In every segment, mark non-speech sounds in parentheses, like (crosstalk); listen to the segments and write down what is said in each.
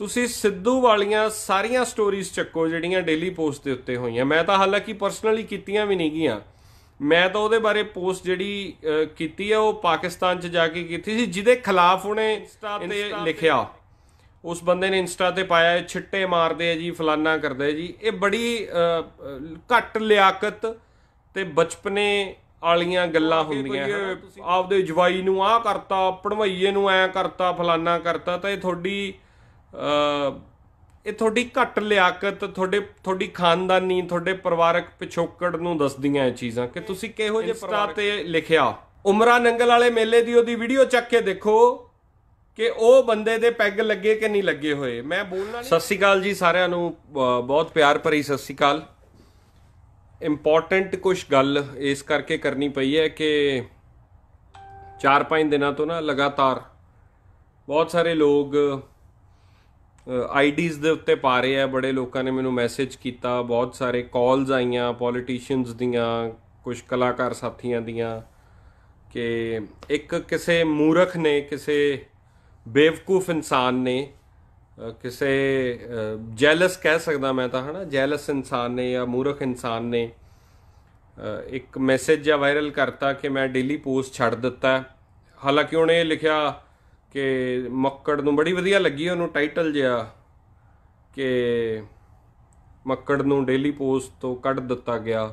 ਤੁਸੀਂ ਸਿੱਧੂ ਵਾਲੀਆਂ ਸਾਰੀਆਂ ਸਟੋਰੀਜ਼ ਚੱਕੋ ਜਿਹੜੀਆਂ ਡੇਲੀ ਪੋਸਟ ਦੇ ਉੱਤੇ ਹੋਈਆਂ ਮੈਂ ਤਾਂ ਹਾਲਾਂਕਿ ਪਰਸਨਲੀ ਕੀਤੀਆਂ ਵੀ ਨਹੀਂ ਗਈਆਂ ਮੈਂ ਤਾਂ ਉਹਦੇ ਬਾਰੇ ਪੋਸਟ ਜਿਹੜੀ ਕੀਤੀ ਹੈ ਉਹ ਪਾਕਿਸਤਾਨ 'ਚ ਜਾ ਕੇ ਕੀਤੀ ਸੀ ਜਿਹਦੇ ਖਿਲਾਫ ਉਹਨੇ ਇੰਸਟਾ ਤੇ ਲਿਖਿਆ ਉਸ ਬੰਦੇ ਨੇ ਇੰਸਟਾ ਤੇ ਪਾਇਆ ਛਿੱਟੇ ਮਾਰਦੇ ਆ ਜੀ ਫਲਾਨਾ ਕਰਦੇ ਜੀ ਇਹ ਬੜੀ ਘੱਟ ਲਿਆਕਤ ਤੇ ਬਚਪਨੇ ਵਾਲੀਆਂ ਗੱਲਾਂ ਹੁੰਦੀਆਂ ਆਪਦੇ ਜਵਾਈ ਨੂੰ ਆਹ ਕਰਤਾ ਪੜਵਈਏ ਨੂੰ ਐ ਕਰਤਾ ਫਲਾਨਾ ਕਰਤਾ ਤਾਂ ਇਹ ਤੁਹਾਡੀ ਇਹ ਤੁਹਾਡੀ ਘੱਟ ਲਿਆਕਤ ਤੁਹਾਡੇ ਤੁਹਾਡੀ ਖਾਨਦਾਨੀ ਤੁਹਾਡੇ ਪਰਿਵਾਰਕ ਪਿਛੋਕੜ ਨੂੰ ਦੱਸਦੀਆਂ ਇਹ ਚੀਜ਼ਾਂ ਕਿ ਤੁਸੀਂ ਕਿਹੋ ਜਿਹੇ ਪਰਿਵਾਰ ਤੇ ਲਿਖਿਆ ਉਮਰਾ ਨੰਗਲ ਵਾਲੇ ਮੇਲੇ ਦੀ ਉਹਦੀ ਵੀਡੀਓ ਚੱਕ ਕੇ ਦੇਖੋ ਕਿ ਉਹ ਬੰਦੇ ਦੇ ਪੈਗ ਲੱਗੇ ਕਿ ਨਹੀਂ ਲੱਗੇ ਹੋਏ ਮੈਂ ਬੋਲਣਾ ਨਹੀਂ ਸਤਿ ਸ਼੍ਰੀ ਅਕਾਲ ਜੀ ਸਾਰਿਆਂ ਨੂੰ ਬਹੁਤ ਪਿਆਰ ਭਰੀ ਸਤਿ ਸ਼੍ਰੀ ਅਕਾਲ ਇੰਪੋਰਟੈਂਟ ਕੁਝ ਗੱਲ ਇਸ ਕਰਕੇ ਕਰਨੀ ਪਈ ਹੈ ਕਿ 4-5 ਦਿਨਾਂ ਤੋਂ ਨਾ ਲਗਾਤਾਰ ਬਹੁਤ ਸਾਰੇ ਲੋਕ ਆਈਡੀਸ ਦੇ ਉੱਤੇ ਪਾ ਰਹੇ ਆ ਬੜੇ ਲੋਕਾਂ ਨੇ ਮੈਨੂੰ ਮੈਸੇਜ ਕੀਤਾ ਬਹੁਤ ਸਾਰੇ ਕਾਲਸ ਆਈਆਂ ਪੋਲੀਟੀਸ਼ੀਅਨਸ ਦੀਆਂ ਕੁਝ ਕਲਾਕਾਰ ਸਾਥੀਆਂ ਦੀਆਂ ਕਿ ਇੱਕ ਕਿਸੇ ਮੂਰਖ ਨੇ ਕਿਸੇ ਬੇਵਕੂਫ ਇਨਸਾਨ ਨੇ ਕਿਸੇ ਜੈਲਸ ਕਹਿ ਸਕਦਾ ਮੈਂ ਤਾਂ ਹਨਾ ਜੈਲਸ ਇਨਸਾਨ ਨੇ ਜਾਂ ਮੂਰਖ ਇਨਸਾਨ ਨੇ ਇੱਕ ਮੈਸੇਜ ਜਾਂ ਵਾਇਰਲ ਕਰਤਾ ਕਿ ਮੈਂ ਡੇਲੀ ਪੋਸਟ ਛੱਡ ਦਿੱਤਾ ਹਾਲਾਂਕਿ ਉਹਨੇ ਲਿਖਿਆ ਕਿ ਮੱਕੜ ਨੂੰ ਬੜੀ ਵਧੀਆ ਲੱਗੀ ਉਹਨੂੰ ਟਾਈਟਲ ਜਿਹਾ ਕਿ ਮੱਕੜ ਨੂੰ ਡੇਲੀ ਪੋਸਟ ਤੋਂ ਕੱਢ ਦਿੱਤਾ ਗਿਆ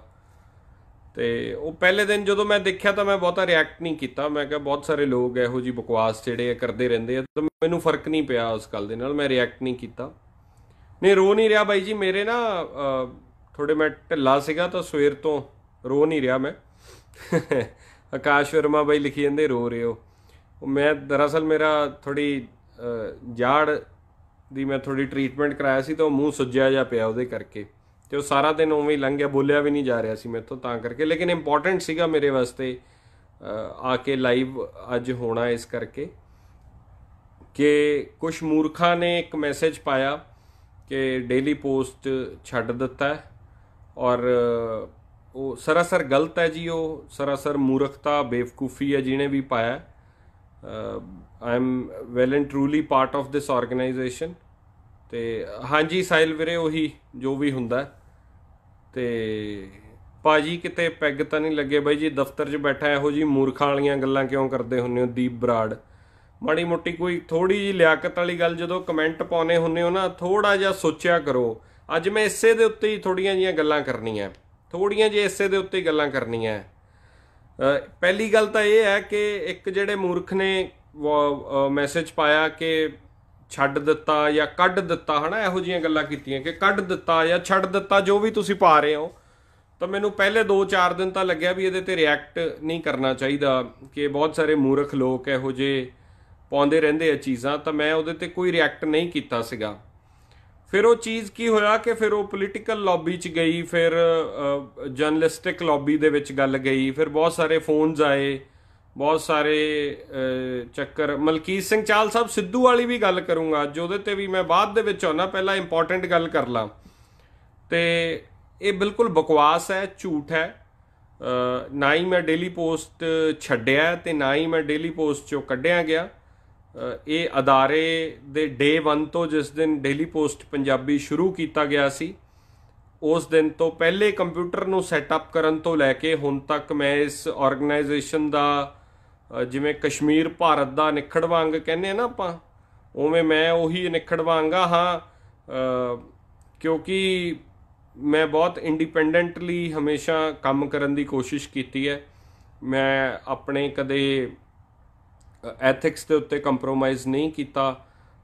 ਤੇ ਉਹ ਪਹਿਲੇ ਦਿਨ ਜਦੋਂ ਮੈਂ ਦੇਖਿਆ ਤਾਂ ਮੈਂ ਬਹੁਤਾ ਰਿਐਕਟ ਨਹੀਂ ਕੀਤਾ ਮੈਂ ਕਿਹਾ ਬਹੁਤ ਸਾਰੇ ਲੋਕ ਇਹੋ ਜੀ ਬਕਵਾਸ ਜਿਹੜੇ ਕਰਦੇ ਰਹਿੰਦੇ ਆ ਤਾਂ ਮੈਨੂੰ ਫਰਕ ਨਹੀਂ ਪਿਆ ਉਸ ਗੱਲ ਦੇ ਨਾਲ ਮੈਂ ਰਿਐਕਟ ਨਹੀਂ ਕੀਤਾ ਨਹੀਂ ਰੋ ਨਹੀਂ ਰਿਹਾ ਬਾਈ ਜੀ ਮੇਰੇ ਨਾ ਥੋੜੇ ਮੈਂ ਢਿੱਲਾ ਸੀਗਾ ਤਾਂ ਸਵੇਰ ਤੋਂ ਰੋ ਨਹੀਂ ਰਿਹਾ ਮੈਂ (laughs) ਆਕਾਸ਼ ਵਰਮਾ ਬਾਈ ਲਿਖੀ ਜਾਂਦੇ ਰੋ ਰਹੇ ਹੋ ਉਹ ਮੈਂ ਦਰਅਸਲ ਮੇਰਾ ਥੋੜੀ ਜਾੜ ਦੀ ਮੈਂ ਥੋੜੀ ਟ੍ਰੀਟਮੈਂਟ ਕਰਾਇਆ ਸੀ ਤਾਂ ਉਹ ਮੂੰਹ ਸੁੱਜਿਆ ਜਾ ਪਿਆ ਉਹਦੇ ਕਰਕੇ ਤੇ ਉਹ ਸਾਰਾ ਦਿਨ ਉਵੇਂ ਹੀ ਲੰਘ ਗਿਆ ਬੋਲਿਆ ਵੀ ਨਹੀਂ ਜਾ ਰਿਹਾ ਸੀ ਮੇਥੋਂ ਤਾਂ ਕਰਕੇ ਲੇਕਿਨ ਇੰਪੋਰਟੈਂਟ ਸੀਗਾ ਮੇਰੇ ਵਾਸਤੇ ਆ ਕੇ ਲਾਈਵ ਅੱਜ ਹੋਣਾ ਇਸ ਕਰਕੇ ਕਿ ਕੁਝ ਮੂਰਖਾਂ ਨੇ ਇੱਕ ਮੈਸੇਜ ਪਾਇਆ ਕਿ ਡੇਲੀ ਪੋਸਟ ਛੱਡ ਦਿੱਤਾ ਹੈ ਔਰ ਉਹ ਸਰਾਸਰ ਗਲਤ ਹੈ ਜੀ ਉਹ ਸਰਾਸਰ ਮੂਰਖਤਾ ਬੇਵਕੂਫੀ ਹੈ ਜਿਹਨੇ ਵੀ ਪਾਇਆ I'm well and truly part of this organisation ਤੇ ਹਾਂਜੀ ਸਾਇਲ ਵੀਰੇ ਉਹੀ ਜੋ ਵੀ ਹੁੰਦਾ ਤੇ ਪਾਜੀ ਕਿਤੇ ਪੈਗ ਤਾਂ ਨਹੀਂ ਲੱਗੇ ਬਾਈ ਜੀ ਦਫ਼ਤਰ 'ਚ ਬੈਠਾ ਇਹੋ ਜੀ ਮੂਰਖਾਂ ਵਾਲੀਆਂ ਗੱਲਾਂ ਕਿਉਂ ਕਰਦੇ ਹੁੰਨੇ ਹੋ ਦੀਪ ਬਰਾੜ ਮਾੜੀ ਮੋਟੀ ਕੋਈ ਥੋੜੀ ਜੀ ਲਿਆਕਤ ਵਾਲੀ ਗੱਲ ਜਦੋਂ ਕਮੈਂਟ ਪਾਉਨੇ ਹੁੰਨੇ ਹੋ ਨਾ ਥੋੜਾ ਜਿਹਾ ਸੋਚਿਆ ਕਰੋ ਅੱਜ ਮੈਂ ਇਸੇ ਦੇ ਉੱਤੇ ਹੀ ਥੋੜੀਆਂ ਜੀਆਂ ਗੱਲਾਂ ਕਰਨੀਆਂ ਥੋੜੀਆਂ ਜੀ ਇਸੇ ਦੇ ਉੱਤੇ ਗੱਲਾਂ ਕਰਨੀਆਂ ਪਹਿਲੀ ਗੱਲ ਤਾਂ ਇਹ ਹੈ ਕਿ ਇੱਕ ਜਿਹੜੇ ਮੂਰਖ ਨੇ ਮੈਸੇਜ ਪਾਇਆ ਕਿ ਛੱਡ ਦਿੱਤਾ ਜਾਂ ਕੱਢ ਦਿੱਤਾ ਹਨਾ ਇਹੋ ਜੀਆਂ ਗੱਲਾਂ ਕੀਤੀਆਂ ਕਿ ਕੱਢ ਦਿੱਤਾ ਜਾਂ ਛੱਡ ਦਿੱਤਾ ਜੋ ਵੀ ਤੁਸੀਂ ਪਾ ਰਹੇ ਹੋ ਤਾਂ ਮੈਨੂੰ ਪਹਿਲੇ 2-4 ਦਿਨ ਤਾਂ ਲੱਗਿਆ ਵੀ ਇਹਦੇ ਤੇ ਰਿਐਕਟ ਨਹੀਂ ਕਰਨਾ ਚਾਹੀਦਾ ਕਿ ਬਹੁਤ ਸਾਰੇ ਮੂਰਖ ਲੋਕ ਇਹੋ ਜੇ ਪਾਉਂਦੇ ਰਹਿੰਦੇ ਆ ਚੀਜ਼ਾਂ ਤਾਂ ਮੈਂ ਉਹਦੇ ਤੇ ਕੋਈ ਰਿਐਕਟ ਨਹੀਂ ਕੀਤਾ ਸੀਗਾ ਫਿਰ ਉਹ ਚੀਜ਼ ਕੀ ਹੋਇਆ ਕਿ ਫਿਰ ਉਹ ਪੋਲੀਟੀਕਲ ਲੌਬੀ ਚ ਗਈ ਫਿਰ ਜਰਨਲਿਸਟਿਕ ਲੌਬੀ ਦੇ ਵਿੱਚ ਗੱਲ ਗਈ ਫਿਰ ਬਹੁਤ ਸਾਰੇ ਫੋਨਸ ਆਏ ਬਹੁਤ ਸਾਰੇ ਚੱਕਰ ਮਲਕੀਤ ਸਿੰਘ ਚਾਲ ਸਾਹਿਬ ਸਿੱਧੂ ਵਾਲੀ ਵੀ ਗੱਲ ਕਰੂੰਗਾ ਅੱਜ ਉਹਦੇ ਤੇ ਵੀ ਮੈਂ ਬਾਅਦ ਦੇ ਵਿੱਚ ਆਉਣਾ ਪਹਿਲਾਂ ਇੰਪੋਰਟੈਂਟ ਗੱਲ ਕਰ ਲਾਂ ਤੇ ਇਹ ਬਿਲਕੁਲ ਬਕਵਾਸ ਹੈ ਝੂਠ ਹੈ ਨਾ ਹੀ ਮੈਂ ਡੇਲੀ ਪੋਸਟ ਛੱਡਿਆ ਤੇ ਨਾ ਹੀ ਮੈਂ ਡੇਲੀ ਪੋਸਟ ਚੋਂ ਕੱਢਿਆ ਗਿਆ ਇਹ ਅਦਾਰੇ ਦੇ ਡੇ 1 ਤੋਂ ਜਿਸ ਦਿਨ ਡੇਲੀ ਪੋਸਟ ਪੰਜਾਬੀ ਸ਼ੁਰੂ ਕੀਤਾ ਗਿਆ ਸੀ ਉਸ ਦਿਨ ਤੋਂ ਪਹਿਲੇ ਕੰਪਿਊਟਰ ਨੂੰ ਅਪ ਕਰਨ ਤੋਂ ਲੈ ਕੇ ਹੁਣ ਤੱਕ ਮੈਂ ਇਸ ਆਰਗੇਨਾਈਜੇਸ਼ਨ ਦਾ ਜਿਵੇਂ ਕਸ਼ਮੀਰ ਭਾਰਤ ਦਾ ਨਿਖੜ ਵਾਂਗ ਕਹਿੰਦੇ ਆ ਨਾ ਆਪਾਂ ਉਵੇਂ ਮੈਂ ਉਹੀ ਨਿਖੜ ਵਾਂਗਾ ਹਾਂ ਕਿਉਂਕਿ ਮੈਂ ਬਹੁਤ ਇੰਡੀਪੈਂਡੈਂਟਲੀ ਹਮੇਸ਼ਾ ਕੰਮ ਕਰਨ ਦੀ ਕੋਸ਼ਿਸ਼ ਕੀਤੀ ਹੈ ਮੈਂ ਆਪਣੇ ਕਦੇ ਐਥਿਕਸ ਦੇ ਉੱਤੇ ਕੰਪਰੋਮਾਈਜ਼ ਨਹੀਂ ਕੀਤਾ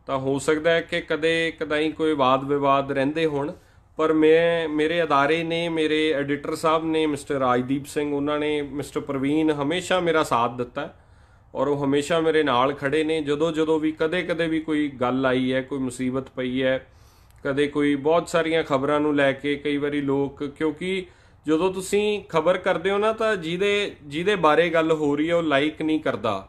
ਤਾਂ ਹੋ ਸਕਦਾ ਹੈ ਕਿ ਕਦੇ ਕਦਾਈ ਕੋਈ ਵਾਦ ਵਿਵਾਦ ਰਹਿੰਦੇ ਹੋਣ ਪਰ ਮੈਂ ਮੇਰੇ ਅਦਾਰੇ ਨੇ ਮੇਰੇ ਐਡੀਟਰ ਸਾਹਿਬ ਨੇ ਮਿਸਟਰ ਰਾਜਦੀਪ ਸਿੰਘ ਉਹਨਾਂ ਨੇ ਮਿਸਟਰ ਪ੍ਰਵੀਨ ਹਮੇਸ਼ਾ ਮੇਰਾ ਸਾਥ ਦਿੱਤਾ ਔਰ ਉਹ ਹਮੇਸ਼ਾ ਮੇਰੇ ਨਾਲ ਖੜੇ ਨੇ ਜਦੋਂ ਜਦੋਂ ਵੀ ਕਦੇ ਕਦੇ ਵੀ ਕੋਈ ਗੱਲ ਆਈ ਹੈ ਕੋਈ ਮੁਸੀਬਤ ਪਈ ਹੈ ਕਦੇ ਕੋਈ ਬਹੁਤ ਸਾਰੀਆਂ ਖਬਰਾਂ ਨੂੰ ਲੈ ਕੇ ਕਈ ਵਾਰੀ ਲੋਕ ਕਿਉਂਕਿ ਜਦੋਂ ਤੁਸੀਂ ਖਬਰ ਕਰਦੇ ਹੋ ਨਾ ਤਾਂ ਜਿਹਦੇ ਜਿਹਦੇ ਬਾਰੇ ਗੱਲ ਹੋ ਰਹੀ ਹੈ ਉਹ ਲਾਈਕ ਨਹੀਂ ਕਰਦਾ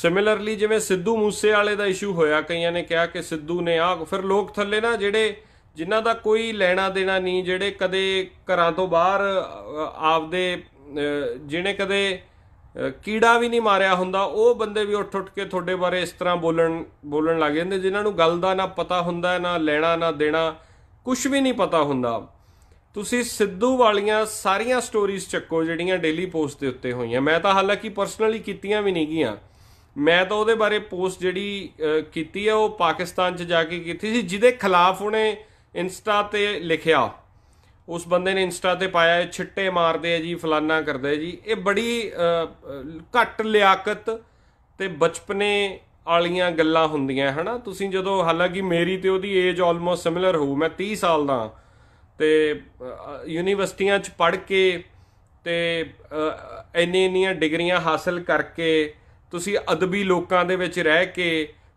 ਸਿਮਿਲਰਲੀ ਜਿਵੇਂ ਸਿੱਧੂ ਮੂਸੇ ਵਾਲੇ ਦਾ ਇਸ਼ੂ ਹੋਇਆ ਕਈਆਂ ਨੇ ਕਿਹਾ ਕਿ ਸਿੱਧੂ ਨੇ ਆ ਫਿਰ ਲੋਕ ਥੱਲੇ ਨਾ ਜਿਹੜੇ ਜਿਨ੍ਹਾਂ ਦਾ ਕੋਈ ਲੈਣਾ ਦੇਣਾ ਨਹੀਂ ਜਿਹੜੇ ਕਦੇ ਘਰਾਂ ਤੋਂ ਬਾਹਰ ਆਪਦੇ ਜਿਹਨੇ ਕਦੇ ਕੀੜਾ ਵੀ ਨਹੀਂ ਮਾਰਿਆ ਹੁੰਦਾ ਉਹ ਬੰਦੇ ਵੀ ਉੱਠ ਉੱਠ ਕੇ ਤੁਹਾਡੇ ਬਾਰੇ ਇਸ ਤਰ੍ਹਾਂ ਬੋਲਣ ਬੋਲਣ ਲੱਗ ਜਾਂਦੇ ਜਿਨ੍ਹਾਂ ਨੂੰ ਗੱਲ ਦਾ ਨਾ ਪਤਾ ਹੁੰਦਾ ਨਾ ਲੈਣਾ ਨਾ ਦੇਣਾ ਕੁਝ ਵੀ ਨਹੀਂ ਪਤਾ ਹੁੰਦਾ ਤੁਸੀਂ ਸਿੱਧੂ ਵਾਲੀਆਂ ਸਾਰੀਆਂ ਸਟੋਰੀਜ਼ ਚੱਕੋ ਜਿਹੜੀਆਂ ਡੇਲੀ ਪੋਸਟ ਦੇ ਉੱਤੇ ਹੋਈਆਂ ਮੈਂ ਤਾਂ ਹਾਲਾਂਕਿ ਪਰਸਨਲੀ ਕੀਤੀਆਂ ਵੀ ਨਹੀਂ ਗਈਆਂ ਮੈਂ ਤਾਂ ਉਹਦੇ ਬਾਰੇ ਪੋਸਟ ਜਿਹੜੀ ਕੀਤੀ ਹੈ ਉਹ ਪਾਕਿਸਤਾਨ 'ਚ ਜਾ ਕੇ ਕੀਤੀ ਸੀ ਜਿਹਦੇ ਖਿਲਾਫ ਉਹਨੇ ਇੰਸਟਾ ਤੇ ਲਿਖਿਆ ਉਸ ਬੰਦੇ ਨੇ ਇੰਸਟਾ ਤੇ ਪਾਇਆ ਛਿੱਟੇ ਮਾਰਦੇ ਆ ਜੀ ਫਲਾਨਾ ਕਰਦੇ ਜੀ ਇਹ ਬੜੀ ਘੱਟ ਲਿਆਕਤ ਤੇ ਬਚਪਨੇ ਵਾਲੀਆਂ ਗੱਲਾਂ ਹੁੰਦੀਆਂ ਹਨਾ ਤੁਸੀਂ ਜਦੋਂ ਹਾਲਾਂਕਿ ਮੇਰੀ ਤੇ ਉਹਦੀ ਏਜ ਆਲਮੋਸਟ ਸਿਮਿਲਰ ਹੋਊ ਮੈਂ 30 ਸਾਲ ਦਾ ਤੇ ਯੂਨੀਵਰਸਿਟੀਆਂ 'ਚ ਪੜ੍ਹ ਕੇ ਤੇ ਇੰਨੀਆਂ ਇੰਨੀਆਂ ਡਿਗਰੀਆਂ ਹਾਸਲ ਕਰਕੇ ਤੁਸੀਂ ਅਦਬੀ ਲੋਕਾਂ ਦੇ ਵਿੱਚ ਰਹਿ ਕੇ